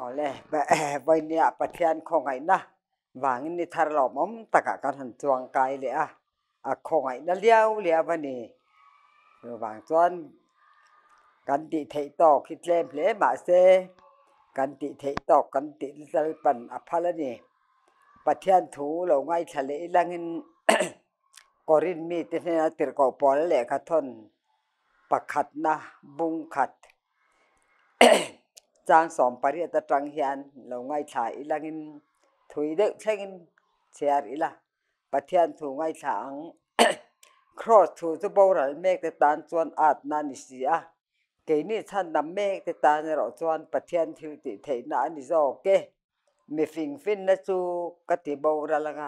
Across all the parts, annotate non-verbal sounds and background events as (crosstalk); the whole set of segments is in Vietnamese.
อาเลยแบเวนี้ประเทศของไงนะวางนี่ทารลอมอมตะกะกันหันจวงไกลเลยอ่ะอะของไงนัเลี้ยวเลี้ยววันนี้วางจวนกันติเทตอกคิดเล่มเล่มาเซกันติเทตอกกันติสลปันอภาลนี่ประเทศถูเราไงทะเลลังนกอรินมีติเนาติรกอปอลเลยกระทนประขัดนะ บุงขัดจางสองปริอัตจังเฮียนเราง่ายฉายอีลังินถุยเด็กใช่กินเชียร์อีละปะเทียนถูง่ายางครอสถูจะบ่หรายเมฆแต่ตานจวนอาจนานิสีอะเกนี่ท่านนำเมฆแต่ตานเราจวนปะเทียนทิวติเทนานิโซเกมีฟิงฟินนะจูกติบ่ระลัง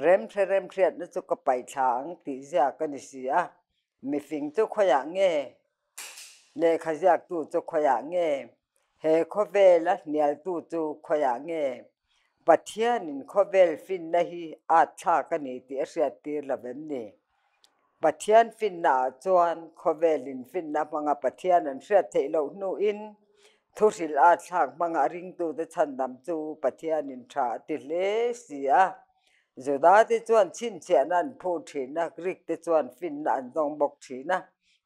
เร็มเทเร็มเครียดนะจูก็ไปฉางติเสียกันนิสีอะมีฟิงจูขยนเง่เลขยากตูจุขยนเง่ he kovela nial tu tu khoya nge pathya nin kovel fin nahi a cha ka ni ti asya ti laben ni pathyan fin na chuan kovelin fin na an sya thei lo in thosil a cha manga ring tu de chan nam chu in tha ti le sia zoda te chuan chin na rik te an na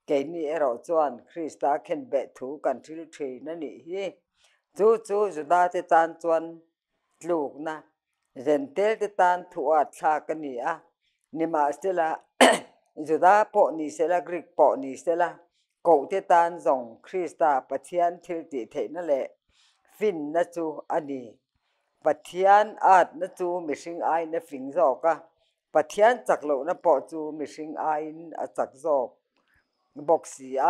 ke ni ero chuan krista khen be thu kan thil thi na ni hi chu chu juda te tan chuan tluk na zen tel te tan thu a thla ka ni a ni ma stela juda po ni sela greek po ni sela ko te tan zong krista pathian thil ti the na le fin na chu ani pathian at na chu mishing ai na fing zo ka pathian chaklo na po chu mishing ai a chak zok บอกเสีย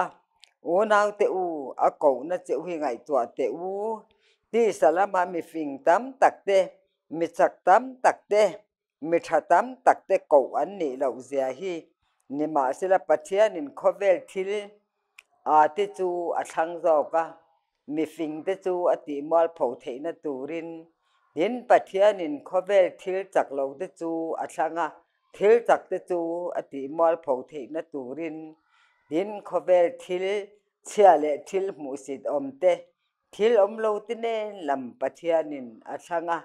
โอ้นางเตอูอากูน่าเจ้าหิงไงตัวเตอูที่สารมามีฟิงตั้มตักเตมีจักตั้มตักเตมีทัดตั้มตักเตกูอันนี้เราเสียหีน่มาสิละปัจเจียนินขเวลทิลอาติจูอัชังจอกะมีฟิงเตจูอติมอลผู้เทนตูรินเห็นปัจเจียนินขเวลทิลจากเราเตจูอัชังะทิลจากเตจูอติมอลผู้เทนตูรินดินขเวลทิลเชียเลทิลมูสิตอมเตทิลอมโลตินเนลำปะเทียนินอาชังะ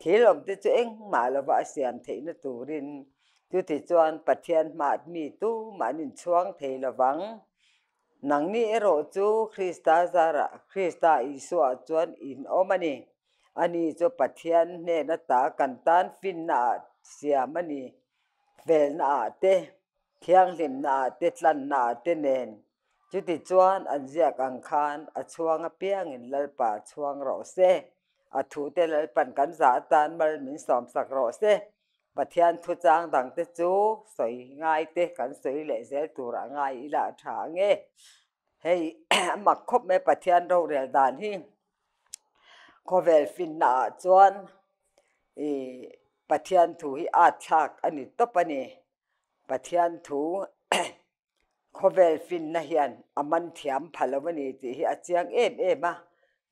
ทิลอมเตจูเองมาละวะเสียมเทนตูรินจุติจวนปะเทียนมาดมีตู้มานินช่วงเทละวังนังนี้เอโรจูคริสตาซาระคริสตาอิสวาจวนอินอมานีอันนี้จะปะเทียนเนนตากันตานฟินนาเสียมันีเวลนาเต thiang lim na te tlan na te nen chu ti chuan an ziak ang khan a chuang a piang in lalpa chuang ro se a thu te lalpan kan za tan mal min som sak ro se pathian thu chang dang te chu soi ngai te kan soi le zel tu ra ngai i la tha nge hei (clears throat) mak khop me pathian ro rel dan hi khovel fin na chuan e pathian thu hi a thak ani top ani pathian thu khovel fin na hian aman thiam phalawani ti hi achiang em em a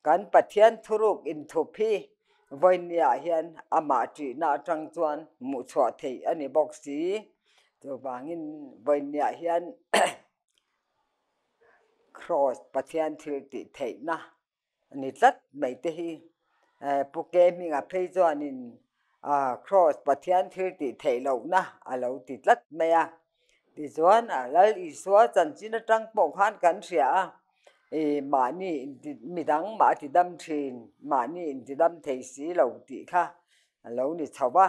kan pathian thuruk in thu phi voinia hian ama ti na tang chuan mu chho thei ani box ti chu bangin voinia hian cross pathian thil ti thei na ni tlat mai te hi puke mi nga phei chuanin à cross pathian thir ti thei lo na a lo ti lat mai a ti chuan a lal i suwa chan chin atang pawh khan kan thria a e ma ni midang ma ti dam thin ma ni in ti dam thei si lo ti kha a lo ni ba?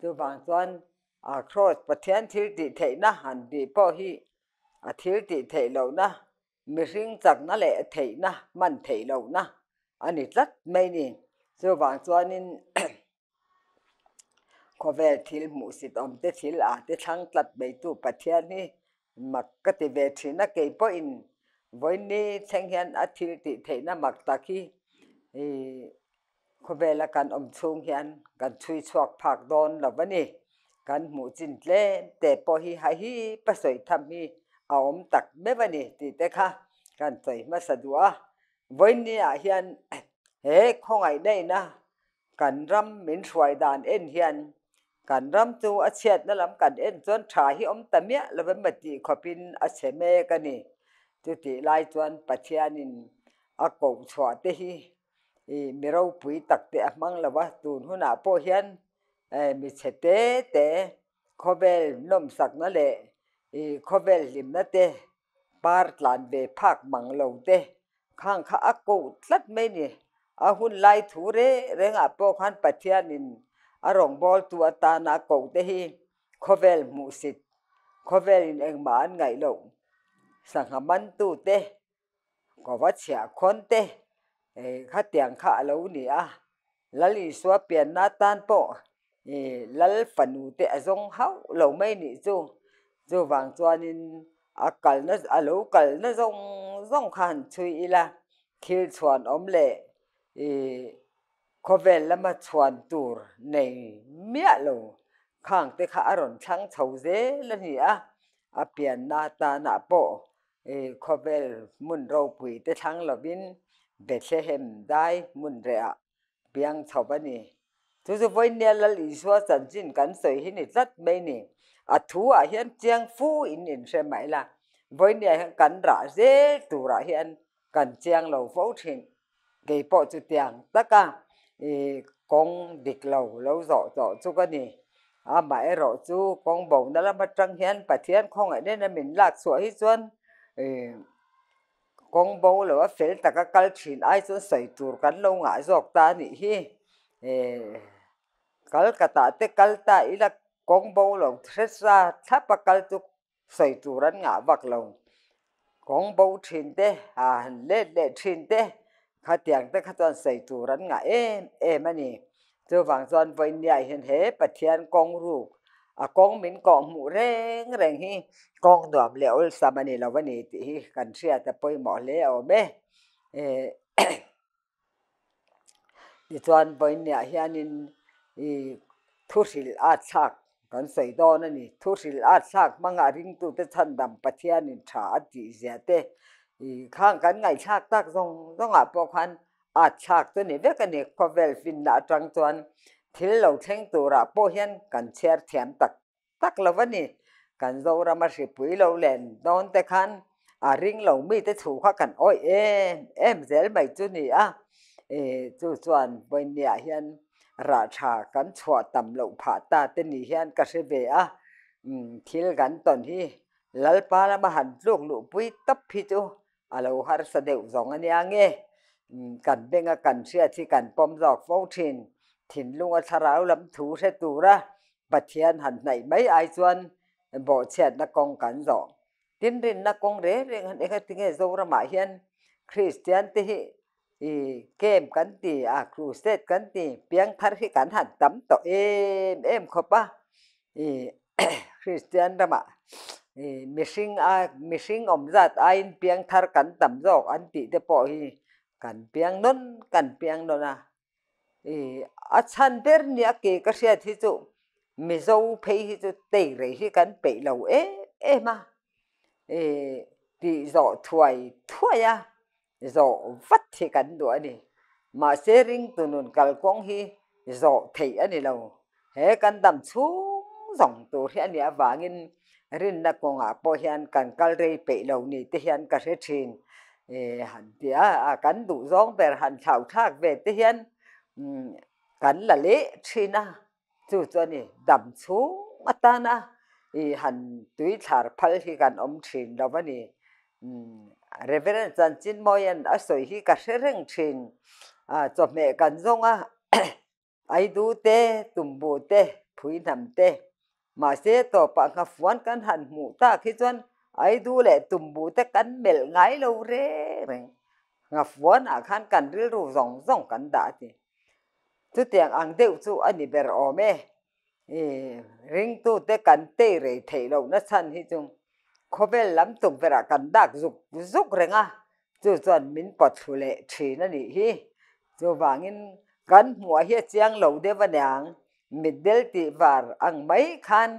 tu bang chuan a cross pathian thir ti thei na han di po hi a thir ti thei lo na mi ring chak na le thei na man thei lo na ani lat mai ni chu bang chuan in ขวเวทิลมูสิตอมเตทิลอาเตทังตัดใบตู้ปัทยานี่มักกติเวทีนักเก็บปอนวันนี้เชงเหนอาทิตย์ติเทนมักตะกี้ขวเวลกันอมชงเหนกันช่วยชอกผักดอนหลับวันนี้กันมูจินเล่แต่พอฮีหายฮีประสวยทำฮีเอาอมตักไม่วันนี้ติเตค่ะกันใสยมาสะดวกวันนี้อาเียนเฮ้องไงได้นะกันรำมินสวยดานเอ็นเหนการรำจูอาเชียดนั่นลำกันเอ็นจวนถ่ายให้อมตะเมียแล้วเป็นมติขอบินอาเชเมกันนี่จุติไล่จวนปัเทียนินอากงชวาเตหีมีเราปุ๋ยตักเตะมังละวะตูนหัวหน้าพ่อเฮียนเอมีเชเตเตขอเวลนมสักนั่นแหละอขอเวลลิมนั่นเตปาร์ตลานเบภาคมังเหลาเตข้างข้าอากงทัดไม่นี่อาหุ่นไล่ถูเรเรงอาพ่อขันปัเทียนิน arong bol ta na ko tê hi khovel musit khovel in eng ma an ngai lo sangaman tu te ko va chha khon te e kha tiang kha lo à a lali swa pian na tan po e lal fanu te azong hau lo mai ni chu chu wang chuan in a kal na a lo kal na zong zong khan chui ila khil chuan om le e có về là mà chuẩn tour này mía lô khang tế khá rộn trắng thầu dễ là nhỉ à biển na ta na bộ có về mun râu quỷ tế thắng là bên bê xe hềm đai mun rẻ biang thầu bên này chú chú với nè là lý do sản sinh cắn hình này rất mê à thú à hiện trang phu in in xe là với nè cắn rã dễ tù rã hiện cắn trang lầu phẫu trình gây bộ chú tiền tất cả 이 con địch lầu lâu rõ rõ cho à, con này à mãi rõ chú con bổng đó là mặt trăng hiến bà thiên không ấy nên là mình lạc sủa hết xuân con bố là phải tất cả các chuyện ai xuân xảy tù cắn lâu ngã giọt ta nị hi cái cả ta tế cái ta ý là con bố là thết ra tháp bà cái tu xảy tù rắn ngã vật lầu con bố chuyện tế à lệ lệ chuyện tế ขาเตียงแต่ขาตอนใส่ตูรันไงเอ็เอ็มันนี่จะฝังตอนไฟใหญ่เห็นเหปะเทียนกองรูปอากองหม็นกองหมูแรงแรงฮีกองดอมเหลวสามานีเราวันนี้ที่กันเสียแต่ปหมอเลี้ยวเบ้เอดิตอนไปเนี่ยเฮียนินอีทุศิลอาชักกันใส่ดอนนี่ทุศิลอาชักมังอาริงตูเตชันดำปะเทียนินชาติเสียเต khang kan ngai chak tak zong zong a po khan a chak tu ni ve ka ni ko vel fin na tang chuan thil lo theng tu ra po hian kan cher thiam tak tak lo wani kan zo ra ma shi pui lo len don te khan a ring lo mi te thu kha kan oi em em zel mai chu ni a e chu chuan boi nia hian ra tha kan chua tam lo pha ta te ni hian ka se ve a thil gan ton hi lalpa lama han luk lu pui tap phi chu อลฮาร์สเดวสองอันยังเงกันเบงกันเชื่อที่กันปอมดอกฟงทินถิ่นลุงอัชราลำถูเชตูระปะเทียนหันในไม่ไอจวนบ่เชียนักกองกันสองทินรินนักกองเรื่องหันเอกติเงโจรมาเฮียนคริสเตียนติฮีเกมกันตีอาครูเซตกันตีเพียงทัดที่กันหันตั้มต่อเอ็มเอ็มขรบปะอีคริสเตียนระมา mishing a mishing om zat a in piang thar kan tam jok an ti te po hi kan piang non kan piang non a e a chan ber ni a ke ka sia thi chu mi zo phei hi chu te re hi kan pe lo e e ma e ti zo thuai thuai a zo vat thi kan do ani mà xe ring tu nun kal kong hi zo thei ani lo he kan tam chu dòng tu hi ani a wangin rin na ko nga po hiyan kan kal rei pe lo ni te hiyan ka re thin e han tia a kan du zong ber han thau thak ve te hiyan mm, kan la le thina chu cho ni dam chu ata na i han tui thar phal hi kan om thin lo ni mm, reverend chan chin moyan a soi hi ka re reng thin à cho mẹ cần zong a (coughs) ai du te tumbu te phui nam te มาเสต่อปากฟวนกันหันหมูตาคิดจนไอ้ดูแหละตุ่มบูแต่กันเมลไงเราเร่งฟวนอาคันกันเรื่องรูสองสองกันด่าทีทุเตียงอังเดียวจูอันนี้เบรอเมเอริงตู้แต่กันเตะเรยเทเรานัะชันที่จงขาเปลนลำตุ่มเวลากันดักจุกจุกเรงอ่ะจู่จวนมินปัดทุเลทีนั่นนี่ฮิจู่วางินกันหัวเฮียเจียงเหล่าเดวันยัง medel ti var ang mai khan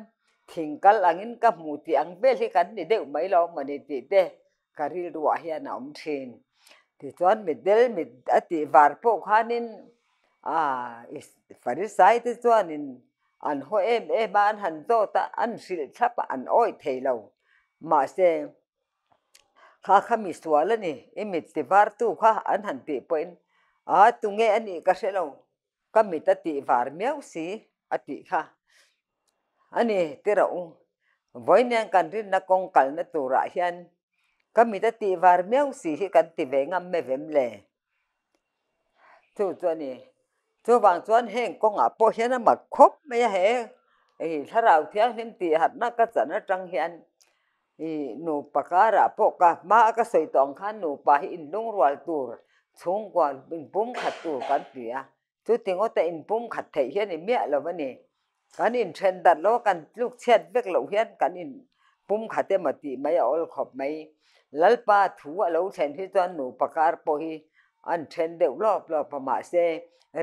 thingkal angin ka mu ti ang bel hi kan ni deu mai lo mani ti te karil ruwa hian a om thin thì chọn mình đến mình ở thì vài bộ khá nên à phải đi sai thì chọn anh hỏi em em mà anh hành ta anh xin chấp anh ôi thầy lâu mà sẽ khá khá mi xóa lên em mình thì tu khá anh hành thì bên à tu nghe anh ấy cái sẽ lâu ก็มีตติวารเมียวสีอติค่ะอันนี้ที่เราวันนี้กันรยนักกงกัลนตัวระเฮียนก็มีตติวารเมียวสีกันติเวงไม่เวมเล่ทุกตัวนี้ทุกบางส่วนเฮงกงอาโปเฮียนมาครบไม่เฮไอ้ถ้าเราเที่ยนเห็นตีหัดนักก็จะนัจังเฮียนอีหนูปากการะพวกกะมาก็สวยตองขันหนูไปอินดงรวลตัวชงกว่าเป็นปุ้มขัดตัวกันเตียจุดติงโอแต่อินปุ่มขัดเทียนอิเมียเราวะนี่กันอินเทรนดัดโลกันลูกเช็ดเบกเหลาเฮียนกันอินปุ่มขัดเตมติไม่เอาขอบไม่ลัลปาถูเราเช่นที่ตอนหนูปรกการปอยอันเทรนเดวรอบรอบประมาเซ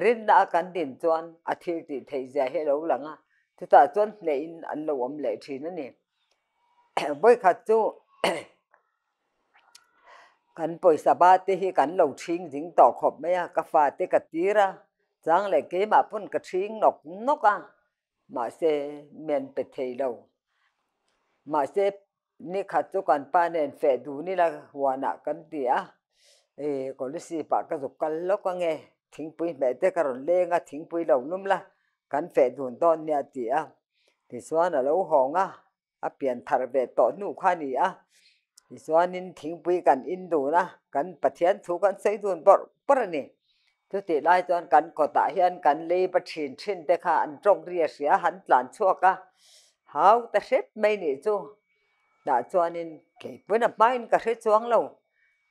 รินดากันดินตอนอาทิตย์ที่เจียให้เราหลังอ่ะที่ตาตอนเลนอันเราอมเลทีนั่นนี่ม่ขัดจูกันปอยสบายที่กันเราชิงจิงต่อขอบไม่อะกาฟาเตกตีระ chẳng lẽ cái mà phân cái trí ngọc nóc à mà sẽ miền bệt thầy đâu mà sẽ nị khát cho con pa nên phải đủ nị là hòa nạ cần tía ê có lúc gì bà cái dục cần lóc quá nghe thính bùi mẹ tê cái rồi lê ngà thính bùi đầu lum la cần phải đủ đòn nhà tía thì xóa là lâu hỏng à à biển thar về tổ nụ khoa nị à thì xóa nín thính bùi cần in đủ na cần bật thiên thú cần xây đồn bọt bọt này ตุติไล่ตอนกันก็ตาเห็นกันเลยประชินชินแต่ค่ะอันตรงเรียเสียหันหลานชั่วก็หาวแต่เช็ดไม่หนีจู่ด่าจวนินเก็บไว้นับไม่ก็เช็ดจวงเรา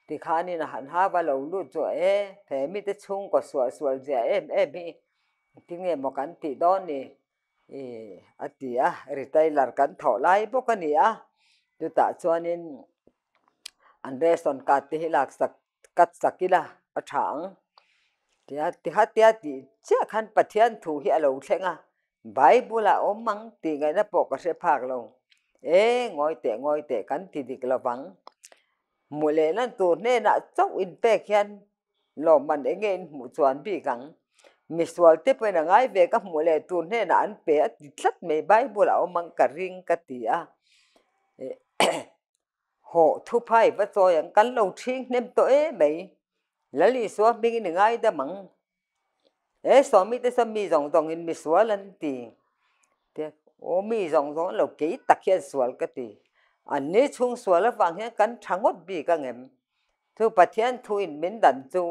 ที่ข้านี่นะหันหาว่าเราลุจจ่วเอ๋แผลมีได้ชงก็สวยสวยเจ้เอ็มเอ็มีที่เงี้ยมกันติดโดนนี่เอออติอ่ะหรือใจหลังกันถอดไล่พวกกันนี่อ่ะดูตาจวนินอันเดรสอนกัดที่หลักสักกัดสักกี่ละอ่ะช่าง Ti hati hati hati chia khan pathian thu hi alo thlenga. Bible a om mang ti ngai na po ka se phak lo. ngồi e, ngoi te ngoi te kan ti dik la wang. Mu le nan tu ne na chok in pe khian lo man e nge mu chuan bi kang. Mi sual te pe na ngai ve ka mu le tu ne na an pe at tlat me bù a om măng ka ring ka ti à, (coughs) Ho thu phai va cho yang kan lầu thing nên tôi e mei. ลลีสวมีหนึ่งไงเดมังเอ๋สวมีแต่สมีสองสองอินมีสวลันตีเดโอ้มีสองสองเราเกี่ยตะเคียนสวลกตีอันนี้ช่วงสวลฟังเห็นกันทั้งหมดบีกันเอ็มทุกประเทศทุกอนมินดันจู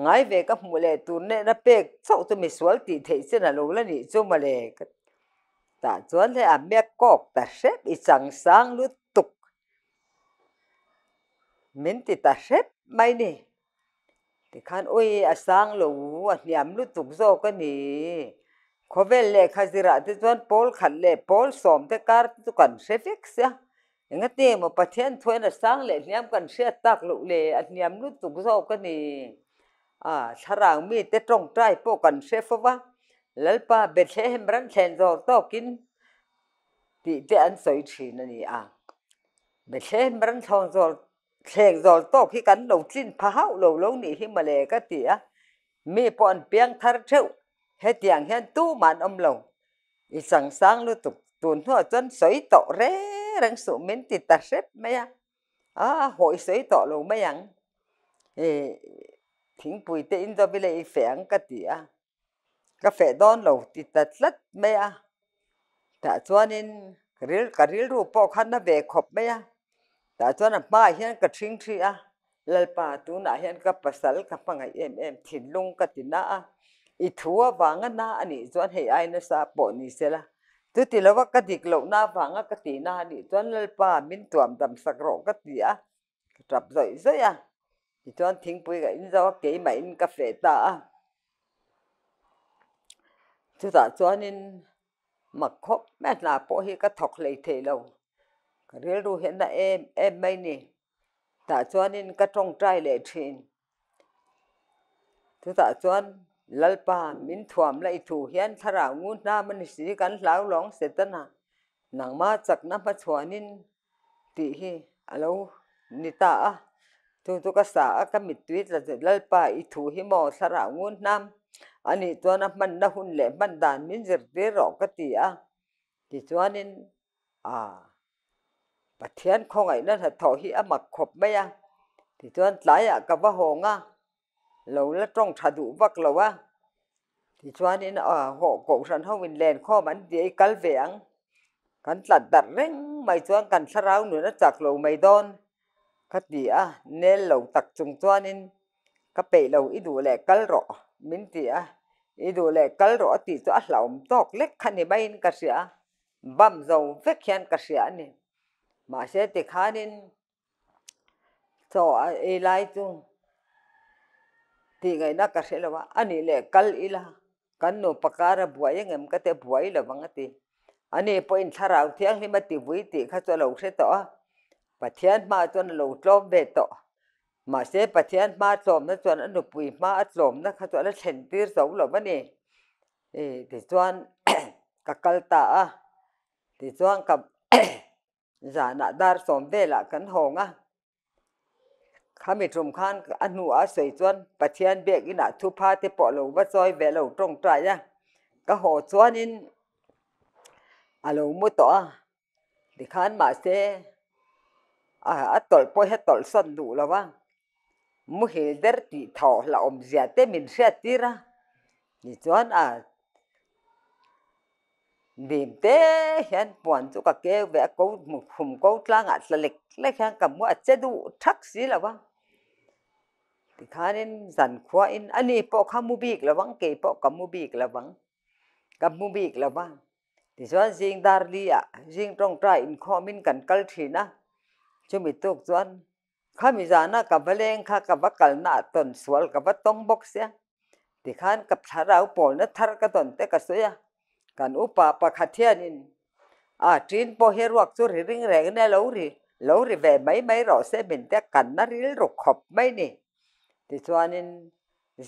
ไงเวก็มุเลตุนเนะเป็กสองตัวมีสวลตีเทียนละลูละนี่จูมาเลกแต่ส่วนที่อเมก็กต่เชฟอีสังสังลุตุกมินติตัเชฟไม่เนี่ติขันโอ้ยอาสางหลูอันยามูุตุกโซกันนี่ขเวลเลขาจิระที่จวนพอลขันเลโพอลสมเทการตุกันเชฟิกเสียยังไตมประเทศทวนอาสางเลยยามกันเสียตักลุเลอันยามูุตุกโซกันนี่อ่าชรางมีแต่ตรงใจโปกันเชฟว่าแล้วป้าเบ็ดเชมรันเซนโซตอกินติเตอันสวยชีนันนี่อ่ะเบ็ดเชมรันทองโซเพลงจอนตอกที้กันเราจิ้นพะเฮาเราลงนี่ที่มาเลก็เตียมีปอนเปียงทารเท่าเฮตียงเฮนตู้มันอมลงอีสังสังลุตุกตุนหัวจนสวยต่อเร่รังสุเมนติดตาเซ็บไหมยะอ่าหอยสวยต่อลงไม่ยังเออถึงปุ๋ยเตินจะไปเลยแฝงก็เตียกาแฟดอนเราติดตัดลัดไม่ยะแต่ชวนนินกริลกริลรูปปอขันนะเบกขบไม่ยะ ta chuan a pa hian ka thing thi a lalpa tuna hian ka pasal ka pangai em em thin lung ka tina a ít thua wanga na anh cho anh chuan hei aina sa po ni sela tu ti lova cái dik lâu na wanga ka ti na ani chuan lalpa min tuam dam sak ro ka ti a trap rồi rồi à ti chuan thing pui ga in zawa ke mai in ka fe ta a chu ta cho anh mặc khóc mẹ là po hi cái thọc lấy thei lâu Karil ru hiện na em em mấy nè tạ chuan in ka trong trai lệ thin thứ tạ chuan lalpa min thuam lại thủ hian thara ngun na man si kan lau long se tana nang ma chak na ma chuanin ti hi alo nita a tu tu ka sa ka mit tuit la lalpa i thu hi mo thara ngun nam ani chuan a man na hun le man dan min zir ti ro ka ti a ti chuanin a ปัทเทียนคงไอ้นั่นหัดถอหิอมักขบไม่ยังที่ตัวนั้นหลาอะกับว่าหงอะเราละจ้องชาดูวักเราวะาที่ตัวนี้นะอ่ะหอกของฉันห้องวินแลนข้อมันเดียกัลเวียงกันตัดดัดเร่งไม่ตัวกันสร้างหนูนะจากเราไม่ดอนก็ดีอ่ะเนยเราตักจงตัวนี้ก็เปเราอีดูแหลกกัลรอมินตีอ่ะอีดูแหลกกัลรอตีตัวเราตอกเล็กขันในใบกระเสียบัามเจ้าเฟกเขียนกระเสียนี่มาเสติขานินต่อไอไลตุงที่ไงนักเสลวะอันนี้เลยกลิลากันโนปการบวยงเงมันก็จะบวยละบังตีอันนี้พอินทราอุทยังนี่มันติวิติข้าตัวลูกเสตต่อปัทยันมาตนวลูกโลมเบตต่อมาเสปัทยันมาโลมนะตัวอนุปุยมาโลมนะข้าตัวละเซนติร์สองลบันนี้เออที่ตัวกักกลตาอ่ะที่ตัวกับ giả nạ dạ, đar xóm về là cắn hồ ngá khá mì trùm khăn ăn hủ á sợi chuan bà thiên bệ cái nạ thu pha thì bỏ lâu bắt roi về lâu trong trại nha các hồ chuan in à lầu mua tỏ thì khan mà xe, à à tol po hết tol son đủ là vâng mua hiểu đất thì thọ là ông già tê mình sẽ tira thì chuan à bìm thế hiện bọn chỗ cả kêu vẽ câu một khủng câu tla ngạt là lịch lấy hàng cầm mua chế độ thắc gì là vâng thì khá nên dần khoa in anh à, ấy bỏ khá mu biệt là vắng kể bỏ cầm mu biệt là vắng cầm mu biệt là vắng thì cho riêng đar đi à riêng trong trại in kho minh cần cắt thì na cho mình tốt cho anh khá mình già na cầm vào lên khá cầm vào cẩn na tuần suol cầm vào tông box ya thì khá cầm thà rau bò nó thà cái tuần tết cái số ya kan upa pa khatianin a trin po heruak chu ri ring reng ne lo ri lo ri ve mai mai ro se min te kan na ril ru khop mai ni ti chuanin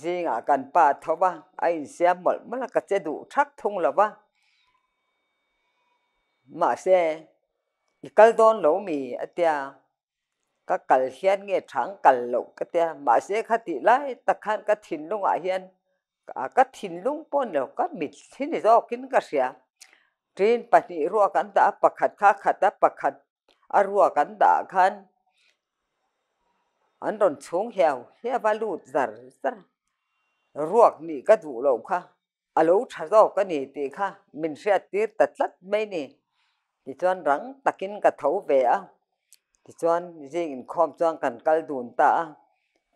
zinga kan pa thowa a in siam mol mala ka che du thak thung lawa ma se ikal don lo mi atia ka kal hian nge thang kal lo ka tia ma se khati lai takhan ka thin lunga hian ka thin lung pon lo ka mit thin zo kin ka sia train pahnih ruah kan dah pakhat kha khat a pakhat a ruah kan dah khan an ron chung heo hea va lut zar zar ruak ni ka du lo kha a lo tha zo cái ni ti kha tất sia mấy ta thì cho anh rằng, chuan rang takin ka tho ve thì cho anh jing in khom chuang kan cái dun ta a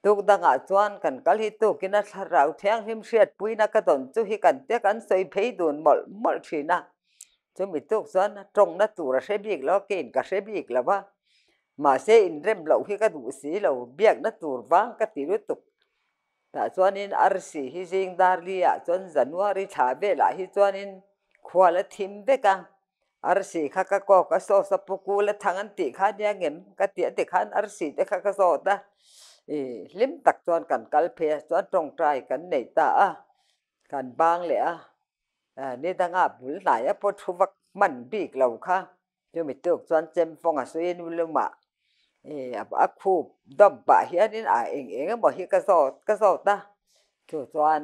tuk danga chuan kan kal hi tu kina tharau thiang him hriat puina ka don chu hi kan te kan soi phei dun mol mol thina chu mi tuk chuan trong na tu ra se bik lo ke in ka se bik la ba ma se in rem lo hi ka du si lo biak na tur wang ka ti ru tuk ta chuan in ar si hi jing dar li a chuan january tha be la hi chuan in khwala thim be ka ar si kha ka ko ka so sa puku la thangan ti kha dia ngem ka ti ti khan ar si te kha ka so ta ลิมตักจวนกันกัลเพสจวนตรงใจกันในตาอกันบางเลยอ่ะนี่ตั้งอาบุลไหนอ่ะพอทุวกมันบีกเราค่ะเดี๋มีตัวจวนเจมฟงอ่ะสุยนุลมาเอออะคูดับบะเฮียนี่อ่ะเองเองก็บอกเฮียกระสอบกระสอบตาตัวจอน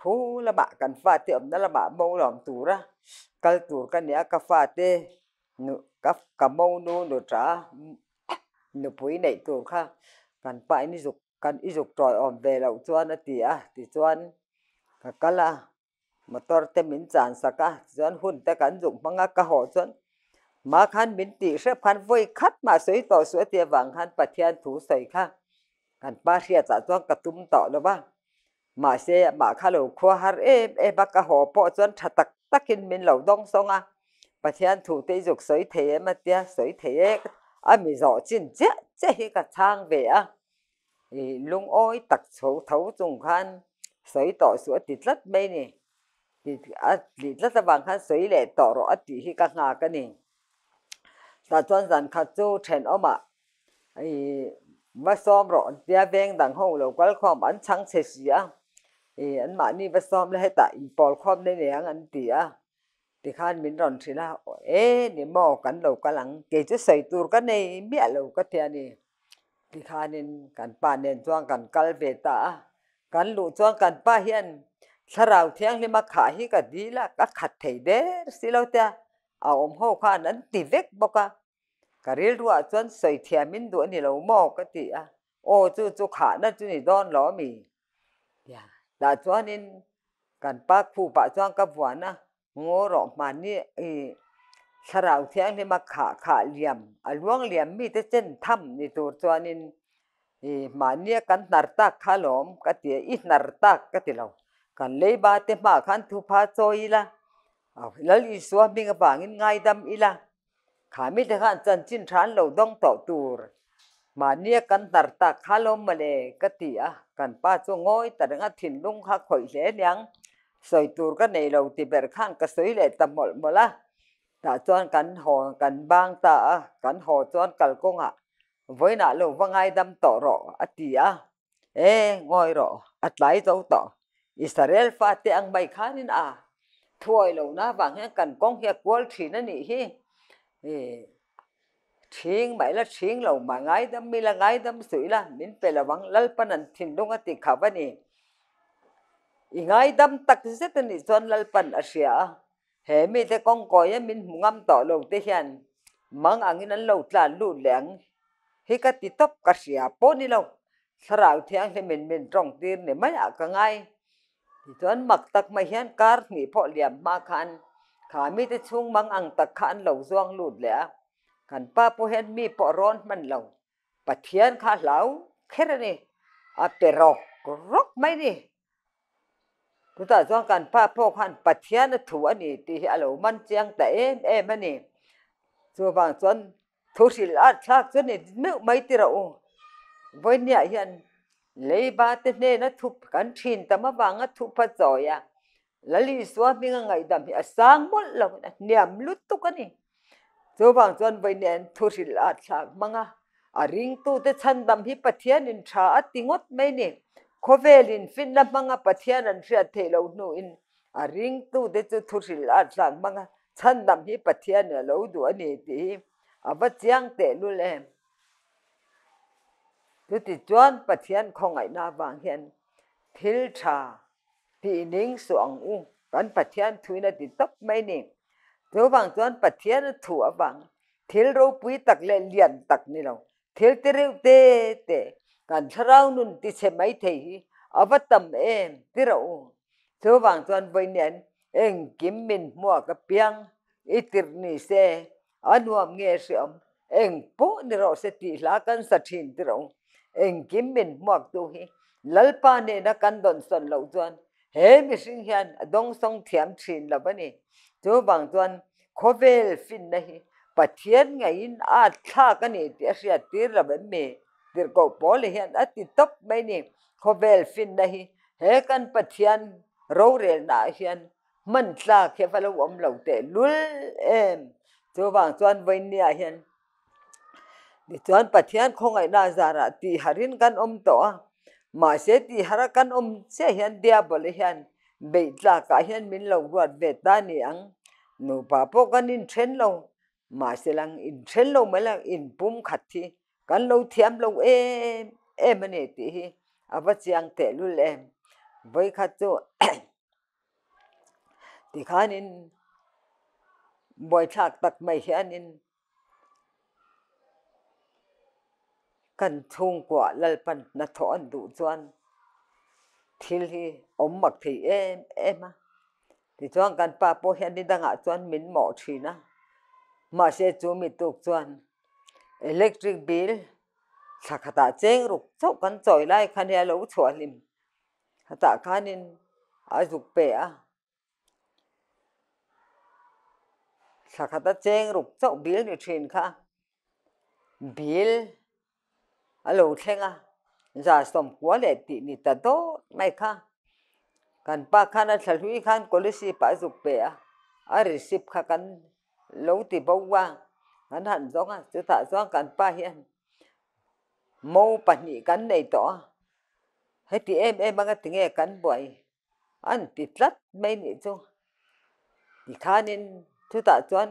คู่ละบะกันฟาเตอมนั่นละบะมองหลอมตูระกัลตูกันเนี้ยกะฟาเตนุกะกัมองนูนุจ้านุปุยในตัวค่ะกันไปนิ่จุกกันอีสุกตจอยออมเวลาจวนนอติอ่ะที่จวนกะกะละมาตอร์เตมินจานสักอ่ะจวนหุ่นแต่กันจุกมังกะหอจวนมาคันมินติเสพคันวยคัดมาสวยต่อสวยเตียหวังคันปะเทียนถูใส่ค่ะกันป้าเทียจ่าจวนกระตุ้มต่อแล้วบ้ามาเสียมาข้าหลวงขวาร์เอเอบักกะหอปอจวนถัดตักตักินมินเหล่าดองซองอ่ะปะเทียนถูเตยจุกสวยเทมาเตียสวยเทีย à mi rõ chín chết chết hi cả thang về à thì lung ôi tặc số thấu dùng khăn sấy tỏ sữa tịt lất bê nè thì à tịt lất ra bằng khăn sấy lệ tỏ rõ tị hi cả ngà cái nè ta chọn dàn khát chu chen ôm à thì mà xóm rõ bia veng đằng hông lâu quá khom ăn trắng sệt gì à thì ăn mà ni mà xóm lấy hết tại bò khom đây nè ăn tị à ตีข้นมินรอนสิละเอ๊ะนี่หม้อกันเหลากะหลังเกจะใส่ตัวกันในเมียเหลาก็เทียนี่ตีข้านินกันป่านี่จ้วงกันกัลเบตากันหลุจ้วงกันป้าเฮียนสราวเที่ยงเลยมาขาฮีกะดีละก็ขัดไทยเด้อสิเราเตะเอาอมหูข้านั้นตีเวกบอกะกะเรียรู้จ้วงใส่เทียมินดัวนี่เราหม้อกันตีอะโอ้จู่จู่ขานั่นจู่นี่โดนล้อมีอย่าแต่จ้วงนินกันป้าผู้ป้าช้วงกับหวานนะงอรอกมานี่เออสาวเสียงที่มาขาขาเลี่ยมอลวงเลี่ยมมีแต่เส้นทำในตัวตัวนินเอ่อมาเนี่กันนารตักขาลมก็ตีอีนารตักก็ตี่ยวการเลี้ยบแต่มาขันทุพาโซอีละเอาแล้วอีสวาบิงกับบางินไงดำอีละขามีแต่ขันจันจินทรานเราต้องต่อตูรมาเนี่ยกันารตักขาคาลมมาเลยก็ตีอ่ะการป้าจ้วงง้อยแต่งอ่ะถิ่นลุงขาข่อยเสียเนียงสอยตูก็ในเราตีเบิดข้างก็สวยเลยตะหมดมดละตาจ้อนกันหอกันบางตากันหอจ้อนกันกงอ่ะว้น่ะลูกว่าไงดำต่อรออติอะเอ้งอยรออัดไหลเต่าต่ออิสราเอลฟาเตียงใบข้านินอ่ะถวยเรานะบางเงกันกงเฮกวอลทีนั่นนี่ฮีเอ้ทิงใบละชิงเรามาไงดำมีละไงดำสวยละมินเปละวังลลปนันทินดงอติขาวนี่งไงดำตักเสตนิส่วนลับปันอาเชียเฮมีแต่กองกอยมินหงามต่อโลกที่เห็นมังอังนั้นโลกลานลู่เหลียงฮิกติทบกัสเซียปนิโลสราวเทียงเฮมินมินตรงตีนเนี่ยไม่อยากง่ายส่วนมักตักไม่เห็นการมีพ่อเหลี่ยมมาคันขามีแต่ช่วงมังอังตักขันเหล่าจวงลู่เหลียขันป้าผู้เห็นมีปอร้อนมันเล่าปะเทียนข้าเหล่าแค่นี้อาปเปรอกรกไม่นี่นุตาจ้องกันพ้าพกหันปัทยานถูอันนี่ที่อารมณ์มันเจียงแต่เอ็มเอ็มอันนี้ช่วนบางส่วนทุสิลอาชักส่วนนี้ไม่ไม่ติระอวันนี้ยันเลยบาเตเนนะทุบกันชินแต่มาบางก็ทุบพจอยะแล้วลีสวามีงไงดำมีสร้างหมดแล้วเนี่ยมลุตุกันนี่ชาวนบางส่วนวันนี้ทุสิลอาชักมังอ่ะอริงตู้เตชันดำฮิปัทยานินชาติงดไม่เนี่ย khovelin finna manga pathian an ria thelo nu in a ring tu de chu thuril a tlang manga chan nam hi pathian lo du ani ti ava chiang te lu le tu ti chuan pathian ai na wang hian thil tha pi ning suang u kan pathian thuina ti tok mai ni tu wang chuan pathian thu awang thil ro pui tak le lian tak ni lo thil te reu te te กันทรานุนติเสไม่เทหิอวตมเอ็มที่เราเธอวางจวนไปเนียนเอ็งกิมมินมัวกับเปียงอิติรนีเซอันวมเงเสียมเอ็งปุ๊นี่เราสติลากันสถินที่เราเอ็งกิมมินมัวตัวหิลลปานีนักันดอนสนเหล่าจวนเฮมิสิงเฮียนดงสงเทียมถินละบ้านี่เธอบางจวนโคเวลฟินนะฮิปะเทียนไงอินอาท่ากันนี่เดียเสียตีระเบมี virgo pol hian ati top mai ni khovel fin na hi he kan pathian ro rel na hian man tla khe valo om lo te lul em chu wang chuan voin nia hian ni chuan pathian khongai na zara ti harin kan om to a ma se ti hara kan om se hian dia bol e hian be tla ka hian min lo ruat ve ta ni ang nu pa po kan in thren lo ma se lang in thren lo ma lang in pum khat thi kan lo thiam lo em em ani ti hi ava chiang te lul em voi kha chu (coughs) ti khan in boi thak tak mai hian in kan thung kwa lal pan na thon du chuan thil hi om mak thei em em a ti chuan kan pa po hian ni danga chuan min mo thina ma se chu mi tuk chuan electric bill thakata cheng ruk chau kan choi lai khan ya lo chua lim hata khanin azuk pe a thakata cheng rục chau bill ni thin kha bill alo thlenga za som kwa le ti ni ta do mai kha kan pa khana thalhui khan kolisi pa azuk pe a lịch receipt kha kan lo ti bawa hắn hận giống à chứ thả gió cắn pa hiền mâu bản nhị cắn này tỏ hết thì em em cái tiếng nghe cắn bụi, ăn thì rất mấy nhị chung thì khá nên chứ thả gió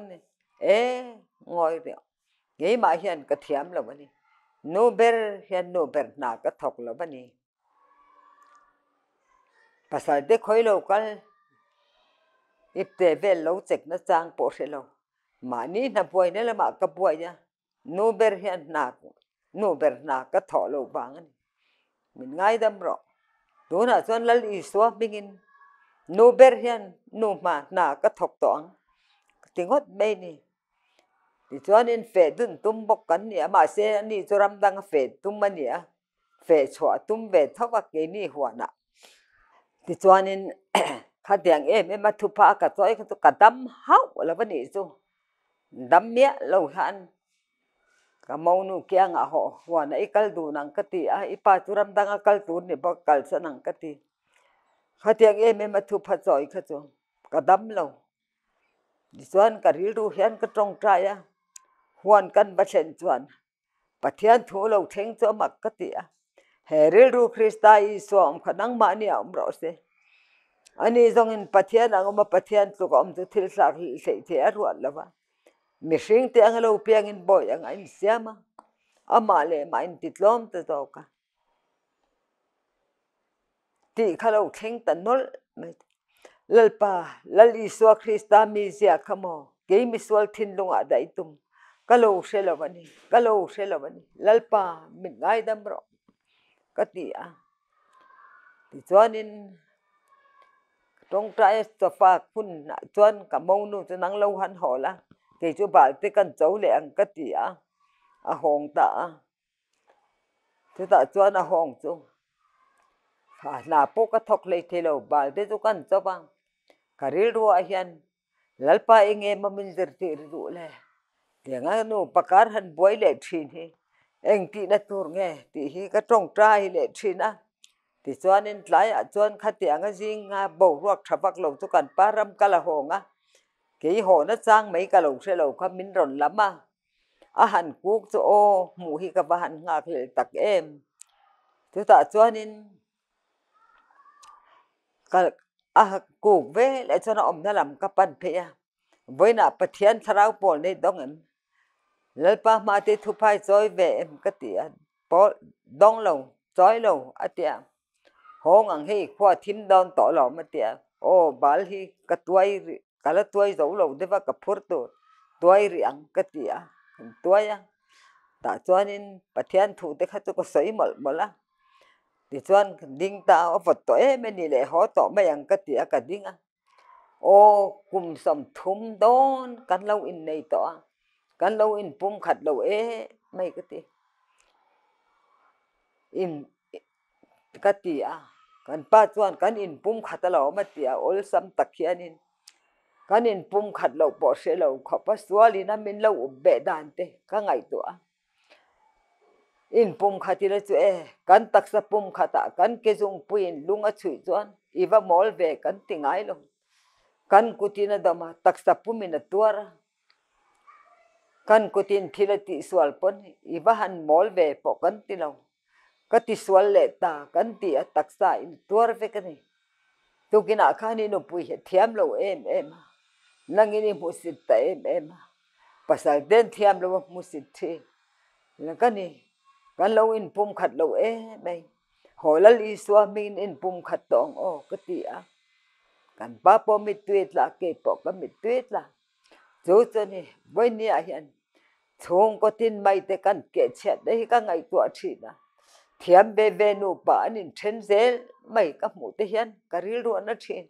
ế ngồi được, nghĩ mà hiền cái thiểm là vậy đi nô bèr hiền nô bèr nà cái thọc là vậy đi bà sai để khơi lâu cái ít để về lâu chắc nó sang bộ thế lâu mà mani na poi ne là ma cái poi ya nô ber hiện na ko no ber na ka tho lo bang mình ngay đâm dam ro là na chon lal số, so bingin nô ber hiện nô ma na ka thok to ang tingot be ni thì cho nên phê tun tum bốc cắn nhỉ mà xe ni cho làm đang phê tum mà nhỉ phê chọa tum về thóc và cái ni hoa nạ thì cho nên (coughs) khát tiếng em em mà thu phá cả tối cả đâm hậu là vấn đề chung dam mia lo han ka mau nu kyang a ho wa na ikal du nang kati a ipa turam dang akal tu ni ba kal sa nang kati khatiang em em athu pha choi kha chu ka dam lo di chuan ka ril du hian ka trong tra ya huan kan ba chen chuan pathian thu lo theng chu mak kati a he ril du krista i so am khanang ma ni am ro se ani zong in pathian angoma pathian tluk om chu thil sak hi sei the a ruat lawa mihring te angelo piang in boy ang ain siama ama le ma in titlom te toka ti khalo kheng tan nol lalpa lal iswa krista mi zia khamo ge mi swal thin lunga dai tum kalo shelo bani kalo shelo bani lalpa min ngai dam ro kati a ti chuanin trong trai sofa kun chuan ka mong nu chu nang lo han ho la thì chú bảo tới con cháu lệ ăn cắt tỉa à hoàng tạ chú tạ cho nó hoàng chú à là bố cái thóc lấy thì lâu bảo tới chú con cháu bằng cả rìu đua hiền lal pa anh em mà mình giật thì rượu lệ thì anh nó pakar hân bối lệ chín hi anh tí nó tuồng nghe thì khi cái trồng trai lệ chín á thì cho nên lái cho anh khát tiếng cái gì nghe bầu ruột thắp vạc lồng cho cần pa ram cả là hồng á kí hồ nó sang mấy cả lồng xe lầu khoa minh rộn lắm à ở Hàn Quốc chỗ mù hi cà và Hàn Ngạc lệ tặc em chú ta cho nên cả à cùng về lại cho nó ôm nó làm các bàn phía à? với nà bật thiên thao bộ nên đông em lấy ba mà thì thu phai rồi về em cái tiền bỏ đông lồng rồi lồng á tiền hông ăn hi khoa thím đông tổ lồng mà tiền ô bà hi cái tuổi Kalau tuai zau lau deva kapur tu tuai riang katia tuai ya. Tak tuanin patian tu deka tu ko sai mal mala. Di tuan ding ta o fot to e meni le ho to ma yang katia ka ding a. O kum som thum don kan lau in nei to a. Kan lau in pum khat lau e mai kati. In katia kan pa tuan kan in pum khat lau ma tia ol sam takianin. kanin pum khat lo po se lo khopa suali na min lo be um dan te ka ngai tu a in pum khatira chu e kan taksa pum khata kan ke jung puin lunga chui chuan iwa mol ve kan tingai lo kan kutina dama taksa pumina tuara kan kutin thila ti sual pon iwa han mol ve po kan ti lo ka ti sual le ta kan ti a taksa in tuar ve kani tu kina khani no pui thiam lo em em nangini musit ta em em pasal den thiam lo musit thi là cái này cái lâu in pum khát lâu ế đây hồi là lý xóa mình in pum khát tông ô cái tía kan ba po mi tuyết là kê po ka mi tuyết là chú cho nè với nia hiện chúng có tin may te kan kệ chết đấy các ngày tuổi chỉ là thiam bê bê nụ bà nên trên dễ mày các mũ te hiện cái riêng luôn nó trên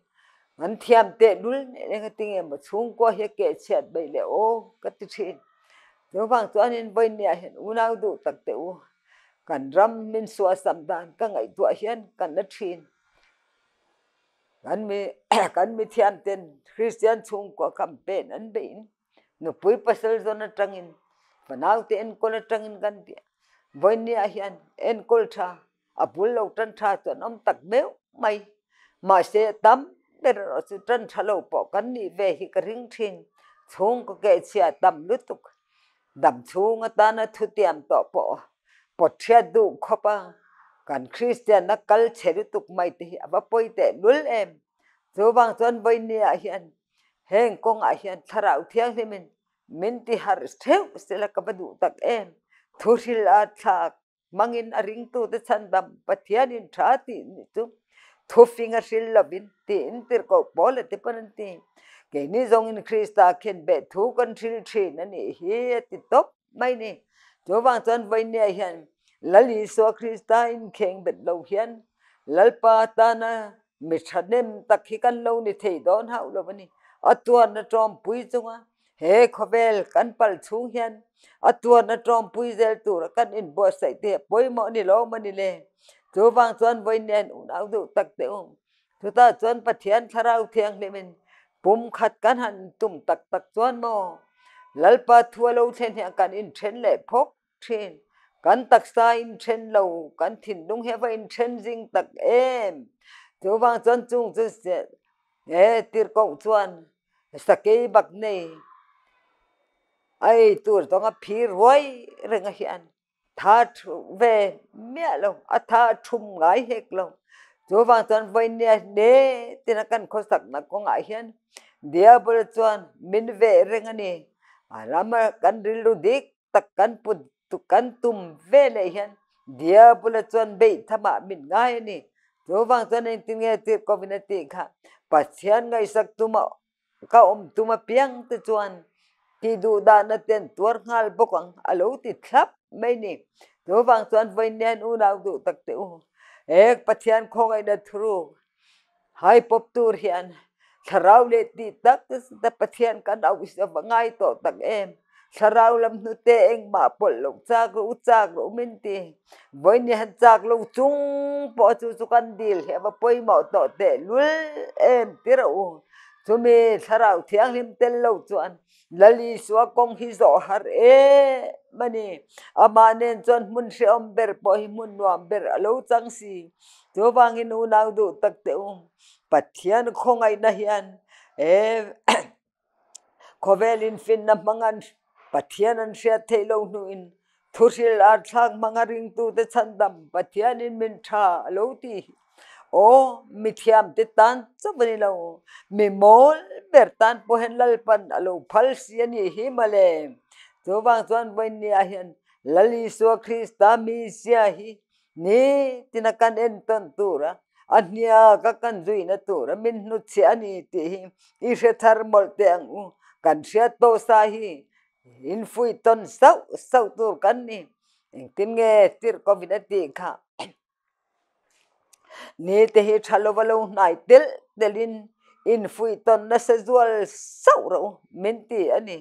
ngắn thiam tệ đul nên cái tiếng mà xuống qua hết kệ chuyện bây lệ ô cái tự chuyện nếu bằng cho nên bây nhà hiện u nào đủ tặc tệ ô, cần râm nên xóa sầm đàn các ngày tuổi hiền cần đất chuyện cần mi cần (coughs) mi thiam tên Christian xuống qua cầm bền ăn bền nó bùi pasal do nó trăng in và nào thì anh có nó trăng in gần địa bây nhà hiện anh có tha à bùi lâu trăng tha cho nó tặc béo mày mà sẽ tắm để rồi chú trân trả lâu bỏ cắn đi về thì cái riêng thiên xuống có kệ xe Đầm lút tục đầm xuống ta nó thu tiền tỏ bỏ bỏ xe đủ khó ba còn Christian nó cắt xe lút tục mày thì à và bôi để luôn em chú bằng chân với nhà hiện hèn con ai hiện thà rau thiang thì mình mình thì har theo sẽ là cái đủ tắc em thu là thạc mangin aring tu te chandam pathianin thati ni chu thufinga shilla bin ti intir ko pole ti pananti ke ni zong in krista khen be thu kan thil thi na ni hi e ti top mai ni cho wang chan vai ne hian lali so krista in kheng bet lo hian lalpa ta na mi thanem tak hi kan lo ni thei don hau lo ni atuan na trom pui chunga he khovel kan pal chung hian atua na trom pui zel tur kan in bo sai te poi mo ni lo mani le จูฟังชวนไปเนียนอุ่นเอาดูตักเตียวทุตาชวนปะเทียนทราวเทียงนื่มันปุ่มขัดกันหันตุ่มตักตักชวนโหลลปาทัวเราเ่นเหียงกันอินเทนเล่พกเทนกันตักสายอินเทนเรา กันถิ่นดุงเหว่อินเทนจิงตักเอ็มจูฟัง่วนจุงจุเสเอติรกงชวนสักเกบักเน่ไอตัวต้องอภิรวยเรื่องเฮียน tha về mẹ lòng à tha chung ngái hết lòng chú vang tuần vay nè đế thì nó cần khó sắc nó có ngại hiền địa dia bờ tuần mình về rèn anh à làm cần đi lu đi tắc cần put tu cần tum về lại hiền dia bờ tuần bị tham bạ mình ngay nè chú vang tuần anh tin nghe tiếp có vấn đề khác bắt hiền ngay sắc tu mà cao ông tu mà piang tu tuần thì đủ đa nát tiền tuột ngal bốc ăn alo thì thấp ม่นี่ถูฟังสอนไว้แน่นอุนาวุตักเตียวเอกปัจจัยของไอ้ดัทรูใหปพบตัเรียนสาวเลตีตักแต่ปัจจัยกันเอาวิสัยง่ายต่อตักเอ็มสาวลำนุเตเองมาปลุกจากรู้จากรู้มินตีไว้เนี่จากรู้จุงพอจุสุกันดีเหรอป่วยหมอต่อเตลุลเอ็มที่เรา zo me sarau thiang lim tel lo chuan lali suwa kong hi zo har e mani ama nen chon mun se om ber po hi mun no am ber alo chang si zo bang in u nau du tak te um pathian khong ai na hian e (coughs) khovel in fin na mangan pathian an se the lo nu in thusil ar thak mangaring tu te chandam pathian in min tha alo ti o mi thiam te tan chavani lo mi mol ber tan po hen lal pan alo phal si ani hi male chu wang chuan boin ni a hian lali so khrista mi sia hi ni tinakan en ton tura ania ka kan zui na tura min nu chi ani ti hi i she thermal te ang u kan sia to sa hi in fui ton sau sau tur kan ni tin nge tir covid ti kha ni te hi thalo valo nai tel telin in fui ton na se zual sau ro menti ani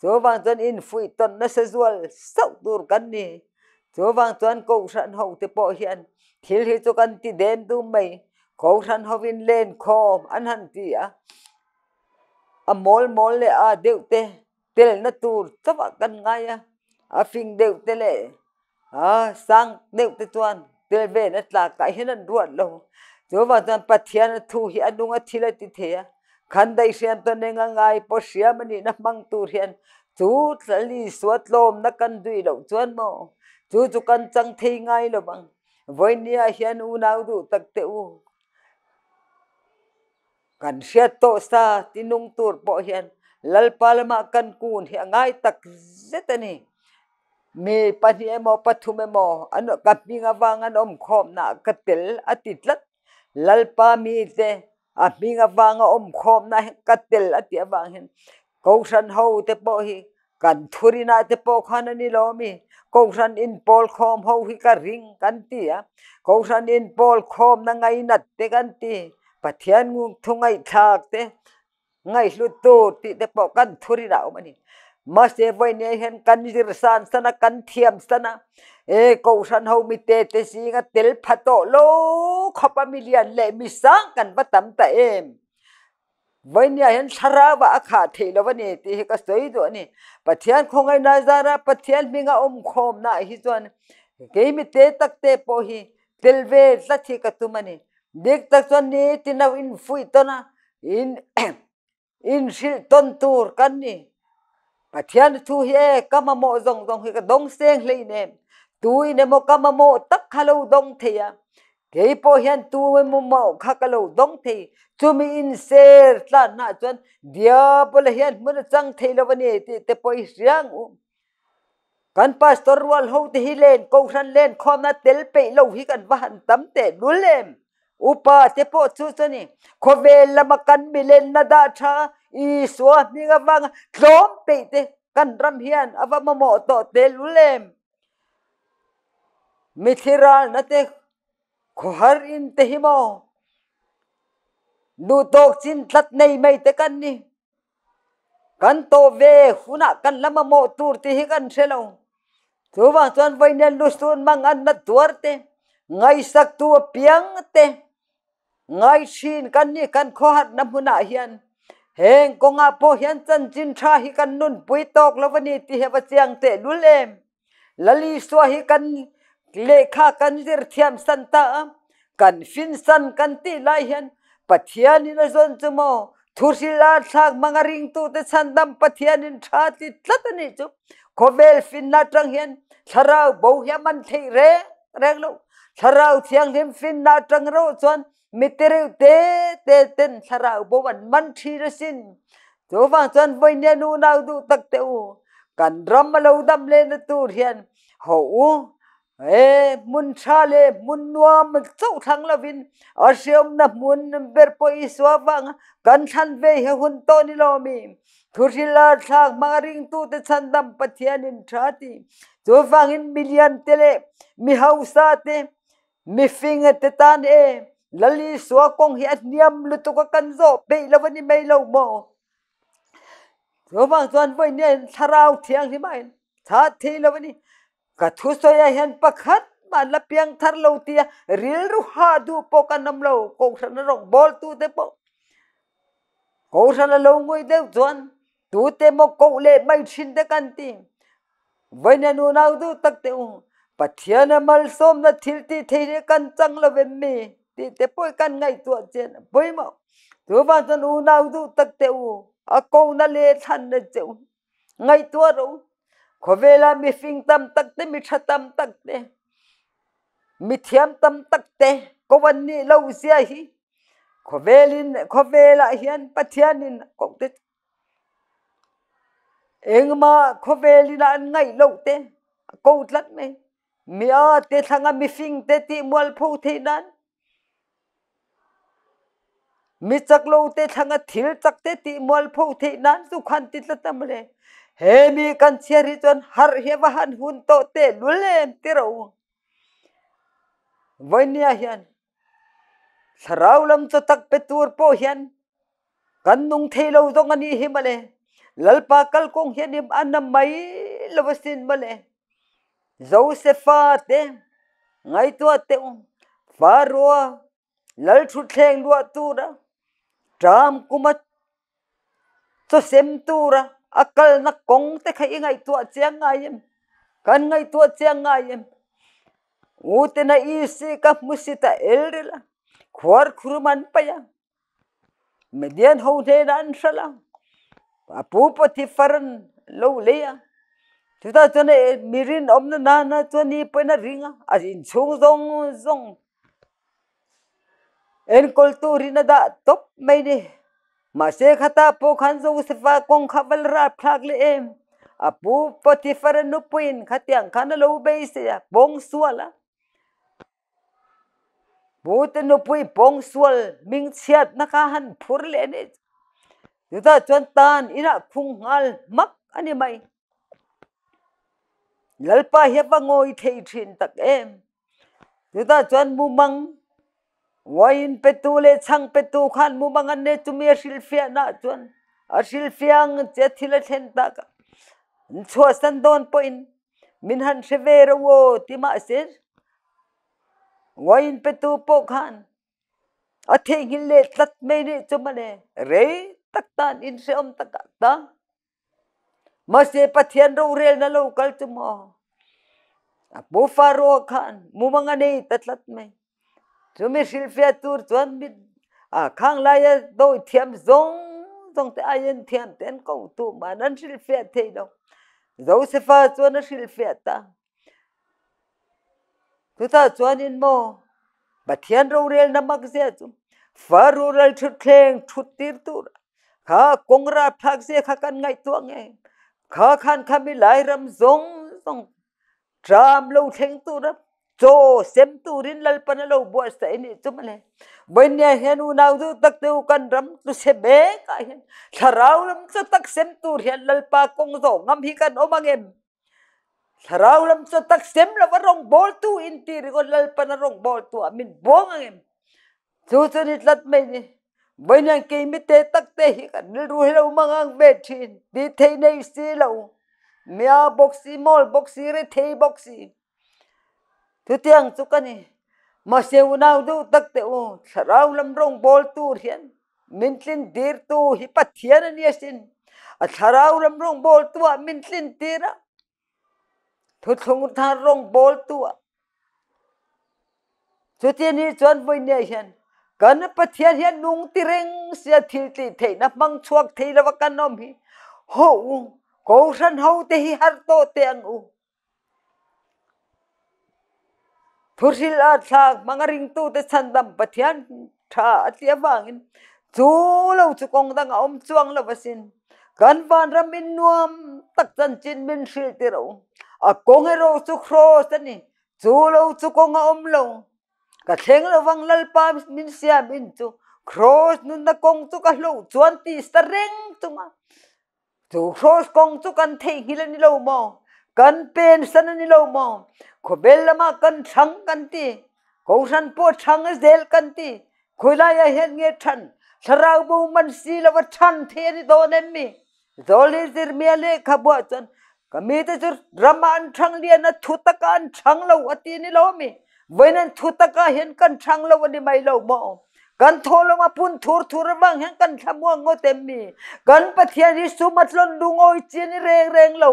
chu wang chuan in fui ton na se zual sau tur kan ni chu wang chuan ko ran ho te po hian thil hi chu kan ti den du mai ko ran ho vin len khom an han ti a a à mol mol le a deu te tel na tur chawa kan ngai a a fing deu te le a sang deu te chuan tôi về nó là cái hết nó ruột lồng tôi vào dân bát thiên nó thu hi anh đúng ở thi lại thì thế khăn đây xem tôi nên ngang ngay bỏ xia mà nó mang tu hiền chú sẽ đi suốt lom nó cần duy động chuyên mộ chú chú cần chẳng thi ngay là bằng với nia hiền u nào đủ tật tiêu cần xe tổ xa thì nung tuột bỏ hiền lal palma cần cùn hiện ngay tật rất này มีปัญญาโมปัฐุมโมอันกับมีงวังอันอมคอมนากระติลอติลัดลลปามีเซอามีงวังอมคอมนากระติลอติวังเห็นกงสันเฮาเตปอฮีกันทุรินาเตปอขานันนิโลมีกงสันอินปอลคอมเฮาฮิกะริงกันตีอะกงสันอินปอลคอมนังไงนัดเตกันตีปัเทยานงุงทุงไงทากเตไงลุตโติเตปอกันทุรินาอมันี่มาเสไว้เนี่ยเห็นกันดิรสานสนะกันเทียมสนะเอ๋กูฉันเฮามีเตเตสีกับเตลพัตโตโลขบมิเลียนเลยมีสังกันประทับตาเอ็มไว้เนี่ยเห็นชราวะขาดเทลวันนี้ที่ก็สวยตัวนี้ปัจจัยคงไอ้นาจาระปัจจัยมีเงาอมคมน่าฮิตวันเกี่ยมีเตตักเตปโอฮีเตลเวสัตย์กับตัวมันนี่เด็กตักส่วนนี้ที่น่าอินฟุยตัวนะอินอินสิลตันตูร์กันนี่ปะเทียนทูเฮก็มาโมจงจงเฮก็ดงเสียงเลยเนี่ยตัวเนี่ยโมก็มาโมตักฮัลโหลดงเทียกี่ปพอเห็นตัวเมันมุมเอาข้าก็เลวดงเทียจูมีอินเซอร์ลาหน้าจนเดียบุลยเห็นมันจังเทียลวันนี้ที่ที่พอเสียงอุ้มกันพัสตอรัวเขาที่เล่นกูรันเล่นความน่าเตลไปเลวฮิกันว่าหันตั้มเตะดูเล่ upa te po chu chani khove lama kan milen na da tha i so vang, nga wang tlom pe te kan ram hian ava ma mo to te lulem mithiral na te khohar in te hi mo nu tok chin tlat nei mai te kan ni kan to ve khuna kan lama mo tur ti hi kan thelo chuwa chuan vainel lu sun mang an na tuarte ngai sak tu piang te งไงชินกันนี่กันขอหัดน้ำหน้าเฮียนเฮงกงอาโปเฮียนจันจินชาฮิกันนุ่นปุยตกล้ววันนี้ที่เฮบเจียงเตะดุลเอมลลีสวาฮิกันเลขากันจิรอเทียมสันตาอ้มกันฟินสันกันตีลายเฮียนปัทยานินจวนจมอทุสิลาสักมังกริงตูเตชันดัมปัทยานินชาติตัตนี่จุกขเวลฟินนาจังเฮียนสราวบ่เฮียมันเทเรแรงลูกสราวเทียงเทีมฟินนาจังโรจวน mitere te te ten sara bo ban man thi ra sin jo wang chan boi ne nu na du tak te u kan ram lo dam le na tu rian ho u e mun cha le mun wa ma zo thang la vin a shem na mun ber po i so wang kan than ve he hun to ni lo mi thu ri ring tu te chan dam pathian in tha ti jo wang in million te le mi hausa te mi finger te tan lali số con hi niêm lu tu có căn rộ bị lâu vẫn đi mây lâu mộ số vàng toàn với nên tharao thiang thì mai, thà thì lâu vẫn đi cả thu soi ai hẹn bạc hết mà là piang thar lâu tia riêng ru ha du po căn nam lâu cổ sanh nó rộng bol tu thế bộ cổ sanh là lâu ngồi đeo toàn tu thế một cổ lệ bay xin thế căn ti với nên u nào tu tắc tiêu bà thiên mal som na thil ti thấy căn trăng là về mi thì te poi kan ngày tu chen poi ma tu ba san u na du tak te u a ko na le than na che u ngai tu ro kho ve la mi fing tam tak te mi tha tam tak te mi thiam tam tak te ko van ni lo sia hi kho ve lin kho ve la hian pathian in ko te eng ma kho ve lin an ngai lo te ko tlat me mi a te thanga mi fing te ti mual pho thei nan mi chak lo te thanga thil chắc te ti mồi phô thi nan du khan ti la tâm le hệ mi kan chia ri chon har he wa han hun to te lulem ti ro vainia hian tharau lâm cho tak pe tur po hian kan nung thei lo zong ani hi lal pa kal kong hian im anam mai pha thế, ngay te thế tu um, pha faro lal thu theng lu tu da tram kumat cho xem tu ra akal na công te khai ngay tua chiang ngay em kan ngay tua chiang ngay em u te na i si ka musita elrela khwar khuruman paya median ho the nan sala apu pathi lâu lo à, chúng ta cho nên mirin ông nó na na cho ni bên nó ringa à in chung zong zong en kulturi na da top mai ni ma se khata po khan zo se fa kong khaval ra phlag le em apu potifar nu puin khatiang khana lo be se bong suala bút nó bùi bong suol minh chiat na ka han phur le ni tu ta chuan tan ina phung ngal mak ani mai lalpa hepa ngoi thei thin tak em tu ta chuan mu mang ngoin petu le chang petu khan mu mangan ne chumi ashil fia na chuan ashil fiang che thila then ta ka chho san don point min han sheve ro wo ti ma se ngoin petu po khan a the ngil le tat me ne chumane re tak tan in se om tak ta ma se pathian ro rel na lo kal chumo a bu faro khan mu mangan ne tatlat me Zo mé Schifir tour zon mit a Kang laie do Thiem zong zong te aien Thiem den go to ma an Schifir te no. Zo se fa zon a Schifir ta. Tu ta zon in mo. Ba Thiem ro reel na mag zé zom. Fa ro reel chut kleng chut tir tour. Ka kong ra phak zé kha kan ngay tuang e. Ka khan kha mi lai ram zong zong. Tram lo cheng tu rap cho xem tu rin lal pan lo bo sta ini chum le bain u nau du tak tu kan ram tu se be ka hen tharau lam cho tak sem tu hian lal pa kong zo ngam hi kan omang em tharau lam cho tak sem la va rong bol tu in ti ri ko lal pan rong bol tu amin bong ang em chu chu ni lat mai ni bain yang ke mi te tak te hi kan ru hi lo mangang be thin di thei nei si lo mia boxi mol boxi re thei boxi ทุเตียงสุกันนี่มาเซวนาดูตักเตอสราวลำรงบอลตูเหียนมินลินเดียร์ตูฮิปัทเทียนนี่สินสราวลำรงบอลตัวมินลินเดียร์ทุกทงทางรงบอลตัวทุเตียนี่จวนไปเนี่ยเห็นกันปัทเทียนเห็นนุ่งติเริงเสียทิลติเทนับมังชวกเทระวกันนอมฮิโหกูฉันเฮาเตฮฮาร์โตเตียงอู Pusila tlag mga ringto de sandam batian tha at liabangin. Tulaw tsukong dang aom tsuang labasin. Kanban ramin nuam taktan chin min siltiro. Akong hero tsukro sani. Tulaw tsukong aom law. Katleng lawang lalpa min siya min tu. Cross nun na kong tsukalaw. Tsuan tista ring tsunga. Tsu cross kong tsukan tayhilan nilaw mo. कन पेन सन नि लो म खुबेल लमा कन छंग कंती कौशन पो छंग जेल कंती खुला ये हेन गे ठन सराउ बु मन सी लव ठन थे नि दो ने मि जोली जिर मेले खबो चन कमी ते जुर ब्रह्मान छंग लिया न थुत कान छंग लो अति नि लो मि वैनन थुत हेन कन छंग लो नि माई लो म กันโทลมาปุ่นทุรทุระบังแห่งกันทำว่างโงเต็มมีกันปะเทียริสุมัดลนลุงโอยเจนี่เรงเรงเหล่า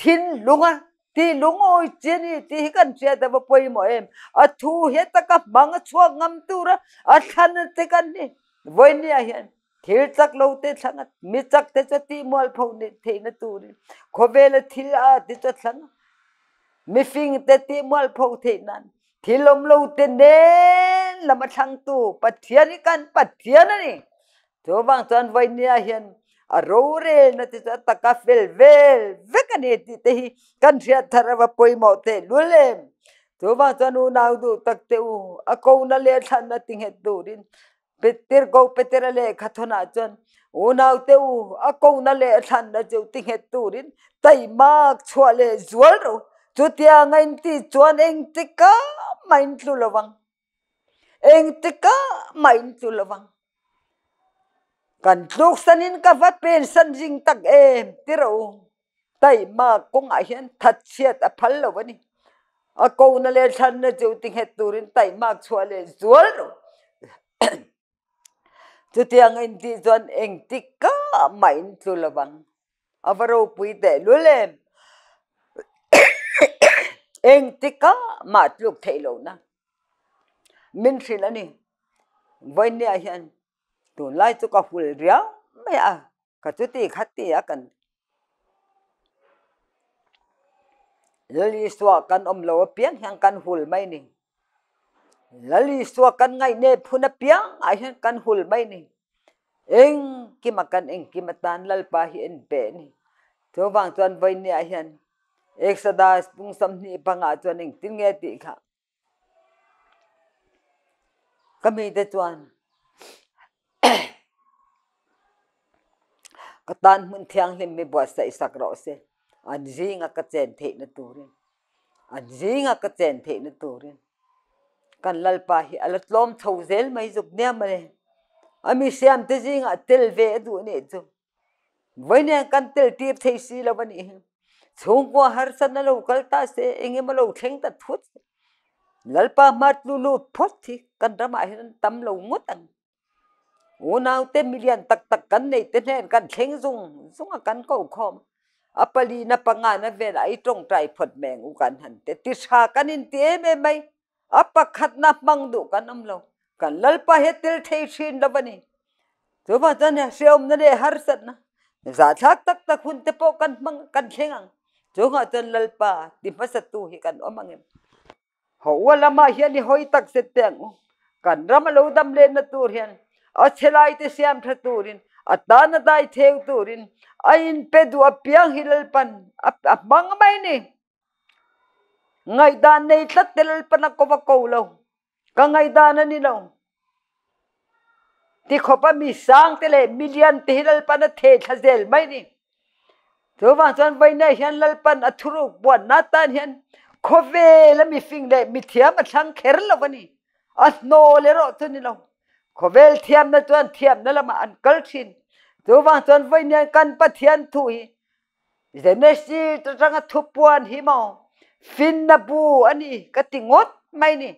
ทินลุงอะที่ลุงโอยเจนี่ที่กันเสียแต่ว่าป่วหมอเอ็มอัทูเหตุกับบังช่วงงำตัวระอัทันติกันนี่วันนี้เห็นทิลจักเลาเตสังมิจักเตจตีมอลพูนี่เทนตูนี่ขเวลทิลอาติจสังมิฟิงเตตีมอลพูเทนันทิลมเลาเตเน่ nhân là một thằng tù bà thiên đi căn bà thiên này thưa bạn tuân vay nhà hiền à rô rê nó thì sẽ tắc cà phê về về cái này thì thì căn sẽ thở ra và quay mau thế luôn lên thưa bạn tuân u nào đủ tắc thế u à câu nó lấy thằng nó tình hết đủ đi bị tiền câu bị tiền lấy khát thôi nào tuân u nào thế u à câu nó lấy thằng nó chịu tình hết đủ đi tay mắc chua lấy zual rồi chú tiang anh ti chuan anh ti cả mai lu lo vang eng tika main tu lawang kan tluk sanin ka va pen san jing tak em tiro tai ma kong a hian that chiat a phal lo ani a ko na le than na chu ting het turin tai ma chua le zual ro chu tiang in ti zon eng tika main tu lawang avaro pui te lulem eng tika ma tluk thei lo na min thri la ni voi ne a hian tu lai chu ka ful ria me a à, ka chu ti khat ti a à kan lali swa kan om lo piang hian kan hul mai ni lali swa kan ngai ne phuna piang a hian kan hul mai ni eng kimakan eng kimatan lalpa hi en pe ni to wang chuan voi ne a hian exercise pung sam ni panga chuan eng tinge ti kha kami de tuan (coughs) katan mun thiang lim me bua sa isak ro se anjing a ka chen the na turin anjing a ka chen the na turin kan lal pa hi alat lom thau zel mai zuk ne ma le ami siam te jing a tel ve du ne chu वने कन तिल टिप थैसी लबनी छोंगो हर सन लो कलता से इंगे मलो थेंग त थुत นลปามาดูลูพุทธิกันระมาเห็นตำหลวงงตังหัวนาวเต็มมิเลียนตักตักกันในเต็นแห่งกันเชงซุงซุงกันก็้อมอาปลีนับปังงานเวลาไอตรงใจผดแมงอุกันหันเตติชากันอินเตเ้ไม่ไม่อปขัดนับมังดูกันน้ำลงกันลลปาเหตุิลเทชินดะบนี่ตัวมันจะเนี่ยเสียมนั่นเองฮาร์สันนะจากชักตักตักหุ่นเตโปกันมังกันเชงังจงอาจารย์ลลปาดิมัสตูให้กันอมังเองหัวละมาเฮียนี่หอยตักเสร็จแต่งกันรำลูดำเล่นตัวเรียนอัชลายเตเสียมทตัูรินอัตานาตายเทวตัูรินไอ้ินเปดูอเปียงฮิลลปันอับมังไม่นี่ไงดานในทัดเตลลปันกวบกูเ่ากงไงดานนี่เราที่ขบมีสังเตเลมิลเลียนที่ฮิลลปันเททเซลไม่นี่ตัววันวนไปเนี่ยเห็นลลปันอัทุรุบวนนาตานเห็น khove la mi fing de mi thiam a thang kher lo bani as no le ro tu ni lo khovel thiam na tuan thiam na lama an kal thin tu wang tuan voi nian kan pa thian thu hi ze ne si tu tang a thu puan hi mo fin na bu ani ka ti ngot mai ni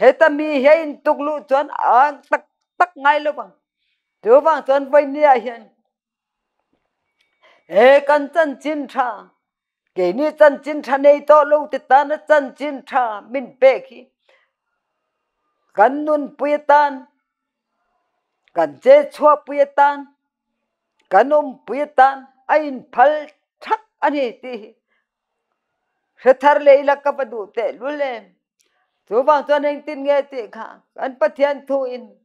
he ta mi he in tuk lu tuan ang tak tak ngai lo bang tu wang tuan voi nia hian e kan chan chin tha Kei n 咱警察那道路的咱那咱警察明白去敢论不一单 e tan 一单敢弄不一单俺拍嚓俺的是他来了可不都得路嘞昨 u 昨天听个的 a 俺不听头音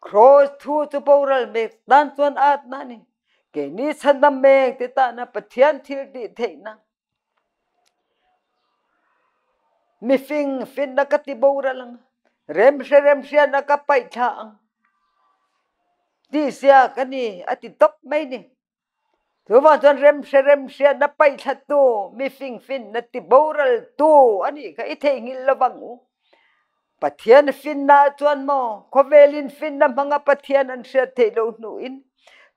c r t s u a tan. Kan s through i a a t the b o r a l d e tsuan at 算 a n i เกนี้ฉันดำเมงติตานะปะเทียนทิลดิเทนะมิฟิงฟินนักติบูระลังเรมเชเรมเชนักไปทางดีเสียกันนี่อติตบไม่นี่ถือว่าจนเรมเชเรมเชนักไปชัดตัวมีฟิงฟินนัติบูรัลตัวอันนี้ก็อิเทงิลวังอูปะเทียนฟินนาจวนมอคเวลินฟินนำมังปะเทียนอันเสียเทโลนูอิน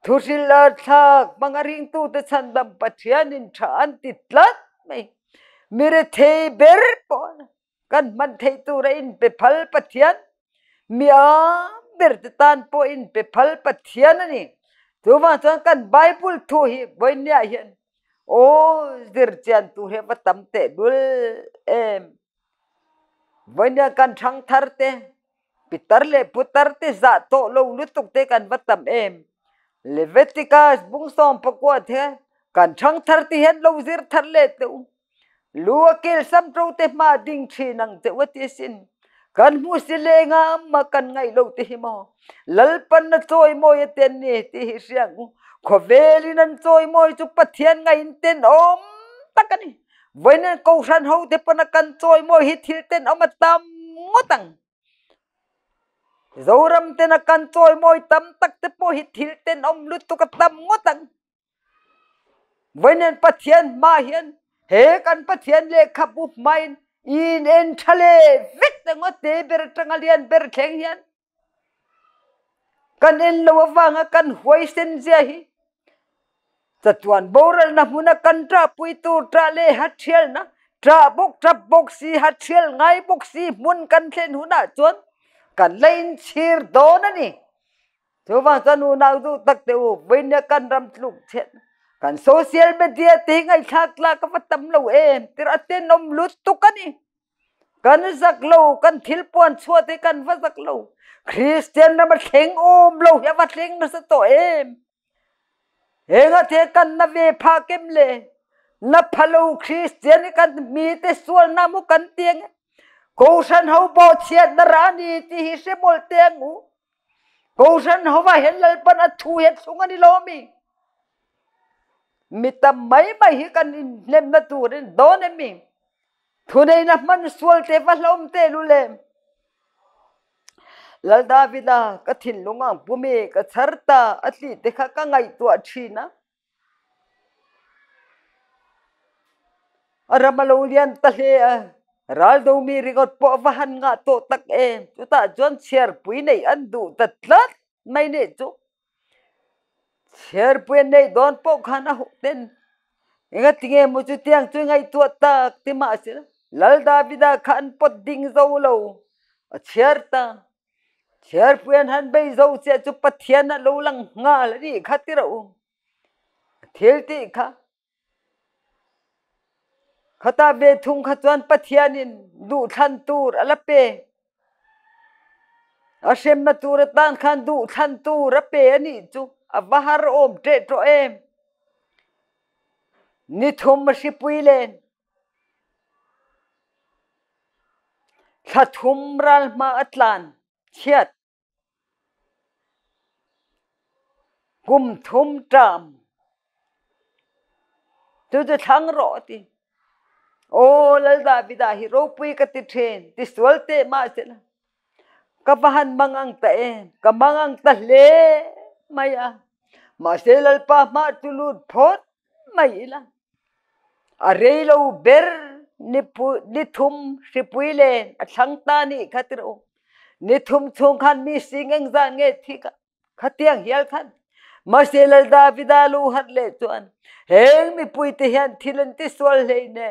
ทุสิลาทักบังอริงตูตสันบัมปัทยานินชาอันติดลัดไม่มีเรเทเบรปอนกันมันเทตูเรอินเปพัลปัทยานมีอาเบรตตานปออินเปพัลปัทยานนี่ตัวว่าจังกันไบเบิลทูฮีบอยเนี่ยเห็นโอ้ดิร์จันตูเรวตัมเตดุลเอ็มบอยเนี่ยกันช่างทาร์เตปิตรเลปุตรเตจะโตลงลุตุกเตกันวตัมเอ็ม Levetica bung som pakua the kan chang thar ti het lo zir thar le te u lua kel sam tro te ma ding chi nang te wati sin kan mu si le nga ma kan ngai lo te himo lal pan na choi mo ye ten ni ti hi siang u kho veli nan choi mo chu pathian ngai in ten om takani voinen kou san ho te pan kan choi mo hi thil ten om tam ngotang zoram tên là kan choi moi tam tak te po hi thil tên ông lut tu tâm ka tam phát tang mà hiện, ma hian phát kan pathian khắp khapu mai, in en thale tên te tế te trăng tangalian ber kheng hian kan en lo wanga kan hoi sinh zia hi chatuan boral na huna kan tra pui tu tra le hathial na tra bốc tra bốc si hathial ngai bốc si muốn mun kan thlen huna chuẩn kan lain sir do na ni chu wa san u na du tak te u vin ya kan ram thluk chet kan social media te ngai là la vật tâm lâu em từ tir ate nom lut tu cái ni kan zak lâu, kan thil pon chua thì kan va zak lo christian nó ma thleng ôm lâu, ya vật thleng na sa to em em enga te kan na ve pha kem le na phalo christian kan mi te sual na mu kan tieng कौशन हो बहुत से ही से बोलते कौशन हो वह ललपन मई मही मी थुने न मन सोलते वलोम ते लुले ललदा विदा कथिन लुंगा बुमे अति देखा कंगाई तो अच्छी ना रमलोलियन तले ral do mi ringot po vahan ngã to tak em chú ta chọn share pui này ăn đủ tật lát mày nè chú share pui này don po khana hộ tên ingat tinge mo chú tiếng chú ngay tua tak ti ma sĩ lal da vida khan pot ding dâu lâu share ta share pui han bay dâu sẽ chú pathian lâu lăng ngã, lại đi khát ti rau thiếu ti khát ขาตาเบทุงขจวนปะเทียนินดูทันตูรอลเปอาเชมมาตูรตานขันดูทันตูรเปนี้จูอวหารอมเดตเอมนิทุมมาชิปุยเลนถัาทุมรัลมาอัตลานเชียดกุมทุมจามตัวจะทั้งรอที Oh, lalda bida hi ropui ka ti thren ti ma se la ka pahan mangang ta e ka ta le maya ma se lalpa ma tulud thot mai la lau ber nipu, pu ni si pui le a thang ta ni khatro ni thum thung khan mi singeng za thika khatiang hial khan mất masel da vidalu hat le chuan heng mi pui te hian thilan ti sol le ne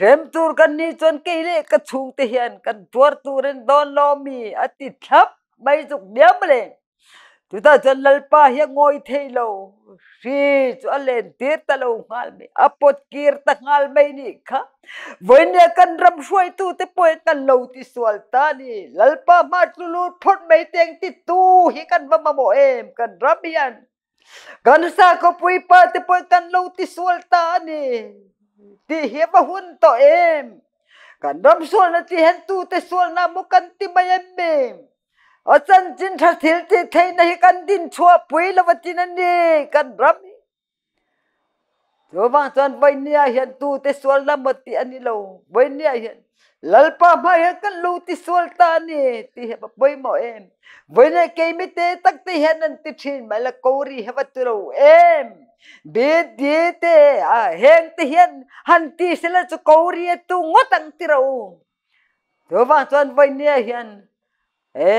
rem tur kan ni chuan ke le ka chung te hian kan tuar turen don lo mi ắt ati thap mấy juk biam le tu ta chân lal pa ngồi ngoi lâu, lo ri chu alen te ta lo ngal me apot kia ta ngal mi ni kha voine kan ram xoay tu te poe kan lo ti sual ta ni lal pa ma tu lu phot mai teng ti tu hi kan ba ma mo em kan ram hian Kan sa ko pui pa te pa kan lo ti sual ta ni. Ti he pa em. Kan dam sual na ti hen tu te sual na mo kan ti mayem me. ở chân chín thật thiếu thì thấy này cần tin chua quý là vật chín này cần rắm rồi vang chân bây nia hiện tu tế xuân là một tiền đi lâu bây nia hiện lalpa maya kan luti sultani ti ha boy mo em boy na kay mi te tak ti ha nan ti chin malakori ha watro em be de te a hen ti hen han ti sila tu kori e tu ngotang ti ro do ba tuan boy na hen e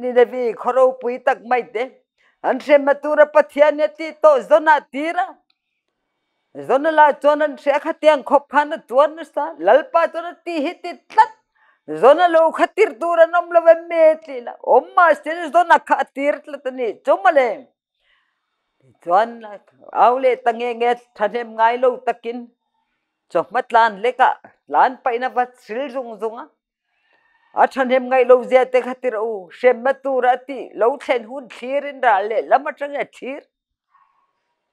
ni de bi khoro pui tak mai de an se matura pathian e ti to zona tira zonala chonan shekha tiang khop khan chuan sa lalpa chon ti hi ti tlat zonalo khatir tur nom lo me tila omma sel zona khatir tlat ni chomale chuan aule tange nge thanem ngai lo takin chomat lan leka lan paina bat sil zung zunga athanem ngai lo zia te khatir o shematu rati lo then hun thirin ra le lamatang thir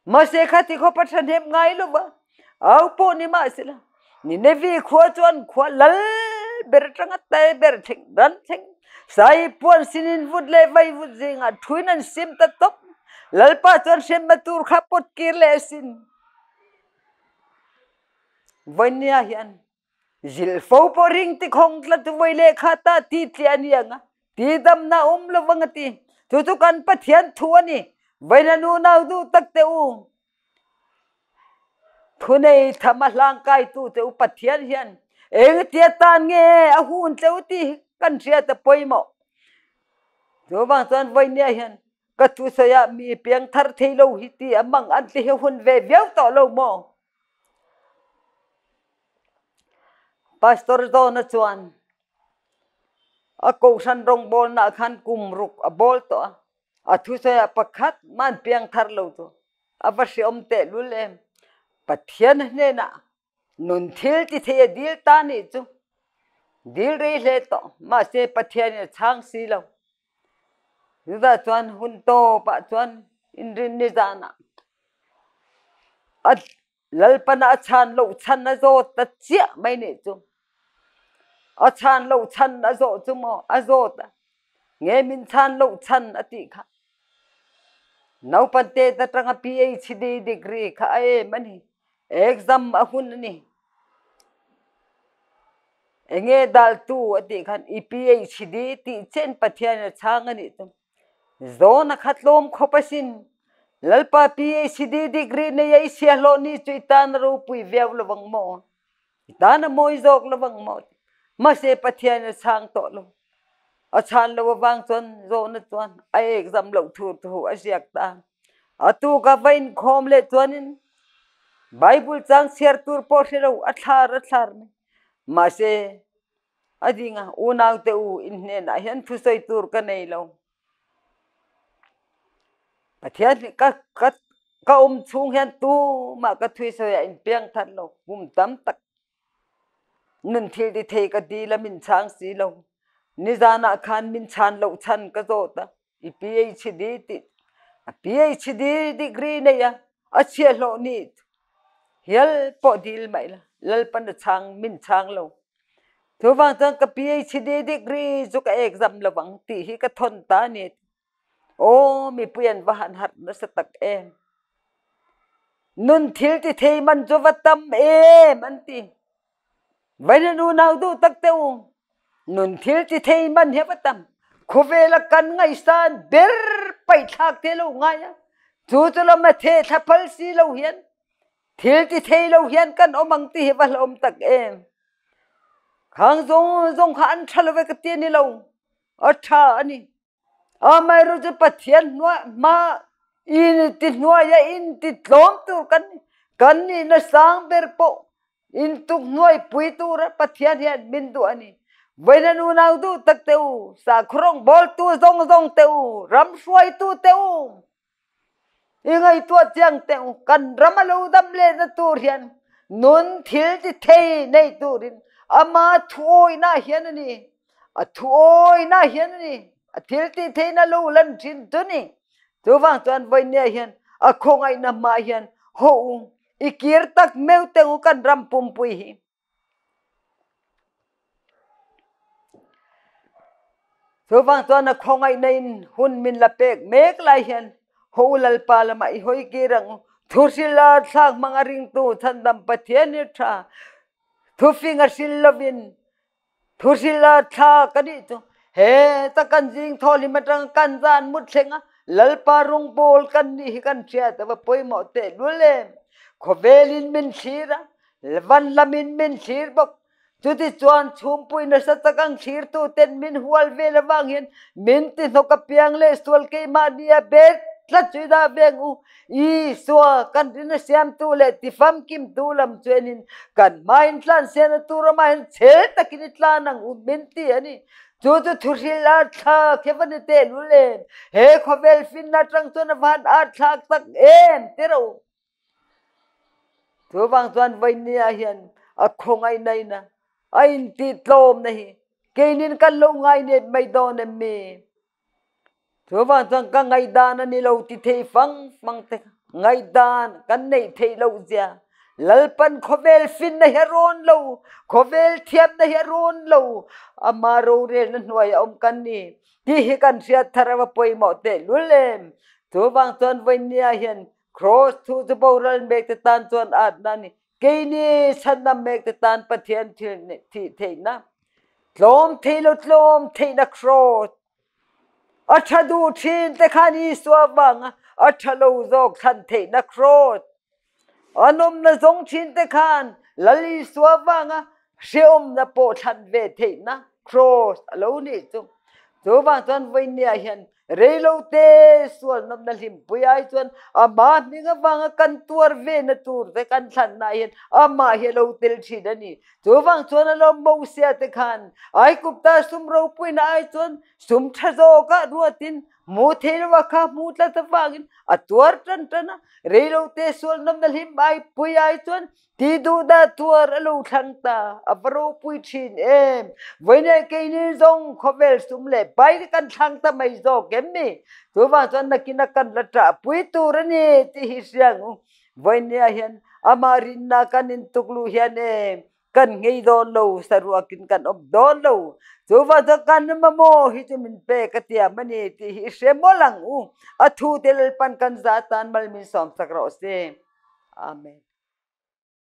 mase khati kho pathan hem ngai lo ba au po ni ma sila ni ne vi kho chon kho lal ber tanga te ber thing dan thing sai puan sinin vut le vai vut zinga thuinan sim ta top lalpa chon sem matur kha pot kir le sin vanya hian zil fo po ring ti khong tla tu voi le kha ta ti tlian yanga ti dam na um lo wanga ti tu tu kan pathian thu ani Bailanu nau tu tak te u. Um. Thunei thamalang kai tu te u pathian hian. Eng tia tan nge a te u ti kan sia te poimo. Do bang tan vai nia hian. Ka tu sa ya mi piang thar thei lo hi ti amang an ti hun ve veo to lo mo. Pastor to na chuan. A san rong bol na khan kum ruk a bol to a. à thu xe pakhat man piang thar lo to avashi om te lul em pathian ne na nun thil ti the dil ta ni chu dil re le to mà ma se pathian ne chang si lâu, lo ta chuan hun to pa chuan in rin ni jana at lalpana chan lo chan na zo ta chia mai ni chu a chan lo chan na zo chu mo a zo ta nghe min chan lo chan ati kha नौपते तटंग पीए छिदे degree खाए मनी exam अहुन नि एंगे दाल तु अति खान ईपीए छिदे ती चेन पथियान छांग नि तुम जोन खतलोम खोपसिन ललपा पीए छिदे डिग्री ने यई सेलो नि चैतान रूपुइ व्यवल वंगमो दान मोइ जोग लवंगमो मसे पथियान छांग तोलो a chan lo wang chon zo na chon a exam lo thu thu a siak ta a tu ka vain khom le chonin bible chang siar tur po hero a thar a thar me ma se a dinga u nau te u in hne na hian thu soi tur ka nei lo pathian ka ka ka um chung hian tu ma ka thui so ya in piang than lo hum tam tak nun thil di thei ka di la min chang si lo nizana khan min chan lo chan ka zo ta i phd ti a phd degree ne ya a che lo ni hel po dil mai la lal pan chang min chang lo tho wang tang ka phd degree zo ka exam lo wang ti hi ka thon ta ni o mi puyan wahan har na sa tak em nun thil ti thei man zo watam em anti vai na nu nau du tak te ung nun thil ti thei man he va tam khu ve la kan ngai san ber pai thak te lo ngai ya chu chu lo ma the tha pal si lo hian thil ti thei lo hiền kan om ang ti he va om tak em khang zong zong khán thal ve cái ti ni lo ở cha anh, a mai rồi chứ chu pathian nua ma in ti nua ya in ti tlom tu kan kan ni na sang ber po in tuk nuai bụi tu ra pathian hian bin tu anh. บนนูนาตู้ตักเตวสาครงบอลตู้ทรงทรงเตวรำช่วยตู้เตวยังไงตัวเจียงเตวกันรัมลูดำเลนตูเรียนนุนทิลจิเทยในตูรินอามาถวยน่าเหยนนี่อาถวยน่าเห็นนี่ทิลตีเทนลูลันจินตุนี่ตัวฟังตัวนวยเนี่ยเห็นอาขงไอ้น้ำมาเห็นโฮอีกีรตักเมวเตวกันรำปุ่มปุยหิ So war so eine Konger in den Hund mit Lapek, mehr gleichen, hohl alpalem, ich hoi gerang, tuschila, zag, manga er ring tu, zandam, patien, ja, tu finger, schillowin, tuschila, zag, kadi, er tu, he, ta kan zing, toli, matang, kan zan, mutsenga, lalpa, rung, bol, kan ni, hikan, tia, ta, wa, poi, mo, te, lulem, ko, velin, min, sira, lvan, lamin, min, sirbok, จุดที่จวนชุมปุยนสัตกังขีรตูเต็นมินหัวเวลวังเห็นมินตินกเพียงเลสตวลเกมาเนียเบตลัดจุดาเบงอูอีสัวกันดินเสียมตูเลติฟัมกิมตูลำจวนินกันมาอินทลันเสียนตูรมาเห็นเชิดตะกินิทลานังอูมินตีอันนี้จูดทุริลาทาเขวันเตลุเลนเฮขเวลฟินนัดรังตัวนวันอาทากตักเอ็มเตรูตัวบางตัวนไวเนียเห็นอคงไอในนะ ai ti tlom này cái nên cái lâu ngay nên bây giờ nên mi thứ vào rằng cái ngày đàn anh lâu ti thấy phăng mang thế ngày đàn cái này thấy lâu già lal pan khovel fin na heron lo khovel thiam na heron lo amaro à, re na noi om kan ni ti hi kan sia tharawa poi mo te lulem tu wang ton vai nia hian cross thu the boral mek te tan chon at na ni กนี่ฉันนัำเมตตานปะเทียนที่เทีเทนโลมทีลุดโลมทีนัะครอาชาดูทีนแต่ขานีสวบังอัชโลูโจกสันททนัะครออนุมนจงทินแต่ขานลลีสวบังอเชื่อมนโปทันเวทนะครอสลูนี่จุจุบังจนวินเนียเห็น Reilaute suan nam dalim buyai suan ama ni nga vanga kan tuar ve na tur te kan san na yen ama he lo tel chi dani tu vang suan alo mou sia te kan ai kupta sum rau pui na ai suan sum tha zo ka ruatin ಮೂಥೇರುವ ಕ ಮೂಟ್ಲತಪ್ಪಾಗಿನ್ ಆ ತೋರ್ ಟನ್ ಟನ ರೈಲವ್ ತೇಸೋಲ್ ನಮ್ದಲ್ಲಿ ಹಿಂಬಾಯಿ ಪುಯ್ ಆಯ್ತು ಅನ್ ತೀದೂದ ತೋರ್ ಅಲು ಉಠಂಗ್ತ ಅಪರೋ ಪುಯ್ ಛೀನ್ ಏಮ್ ವೈನೆ ಕೈನಿ ಜೋಂಗ್ ಖೊಬೆಲ್ ಸುಮ್ಲೆ ಬೈ ಕನ್ ಠಂಗ್ತ ಮೈ ಜೋ ಕೆಮ್ಮಿ ತುವಾ ಚಂದ ಕಿನ ಕನ್ ಲಟ್ಟ ಪುಯ್ ತೂರನಿ ತಿ ಹಿಸ್ಯಾಂಗ್ ವೈನೆ ಹಿಯನ್ ಅಮಾರಿನ್ನ ಕನ್ ನಿಂತುಗ್ಲು ಹಿಯನ್ ಏಮ್ กันไงดอลูสรุปกินกันอบดอลูสุวัสดิ์กันมาโมฮิจมินเปกเตียมันเอติฮิเชมอลังอูอัฐูเดลปันกันซาตานมัลมินสอมสักรอเซอเมน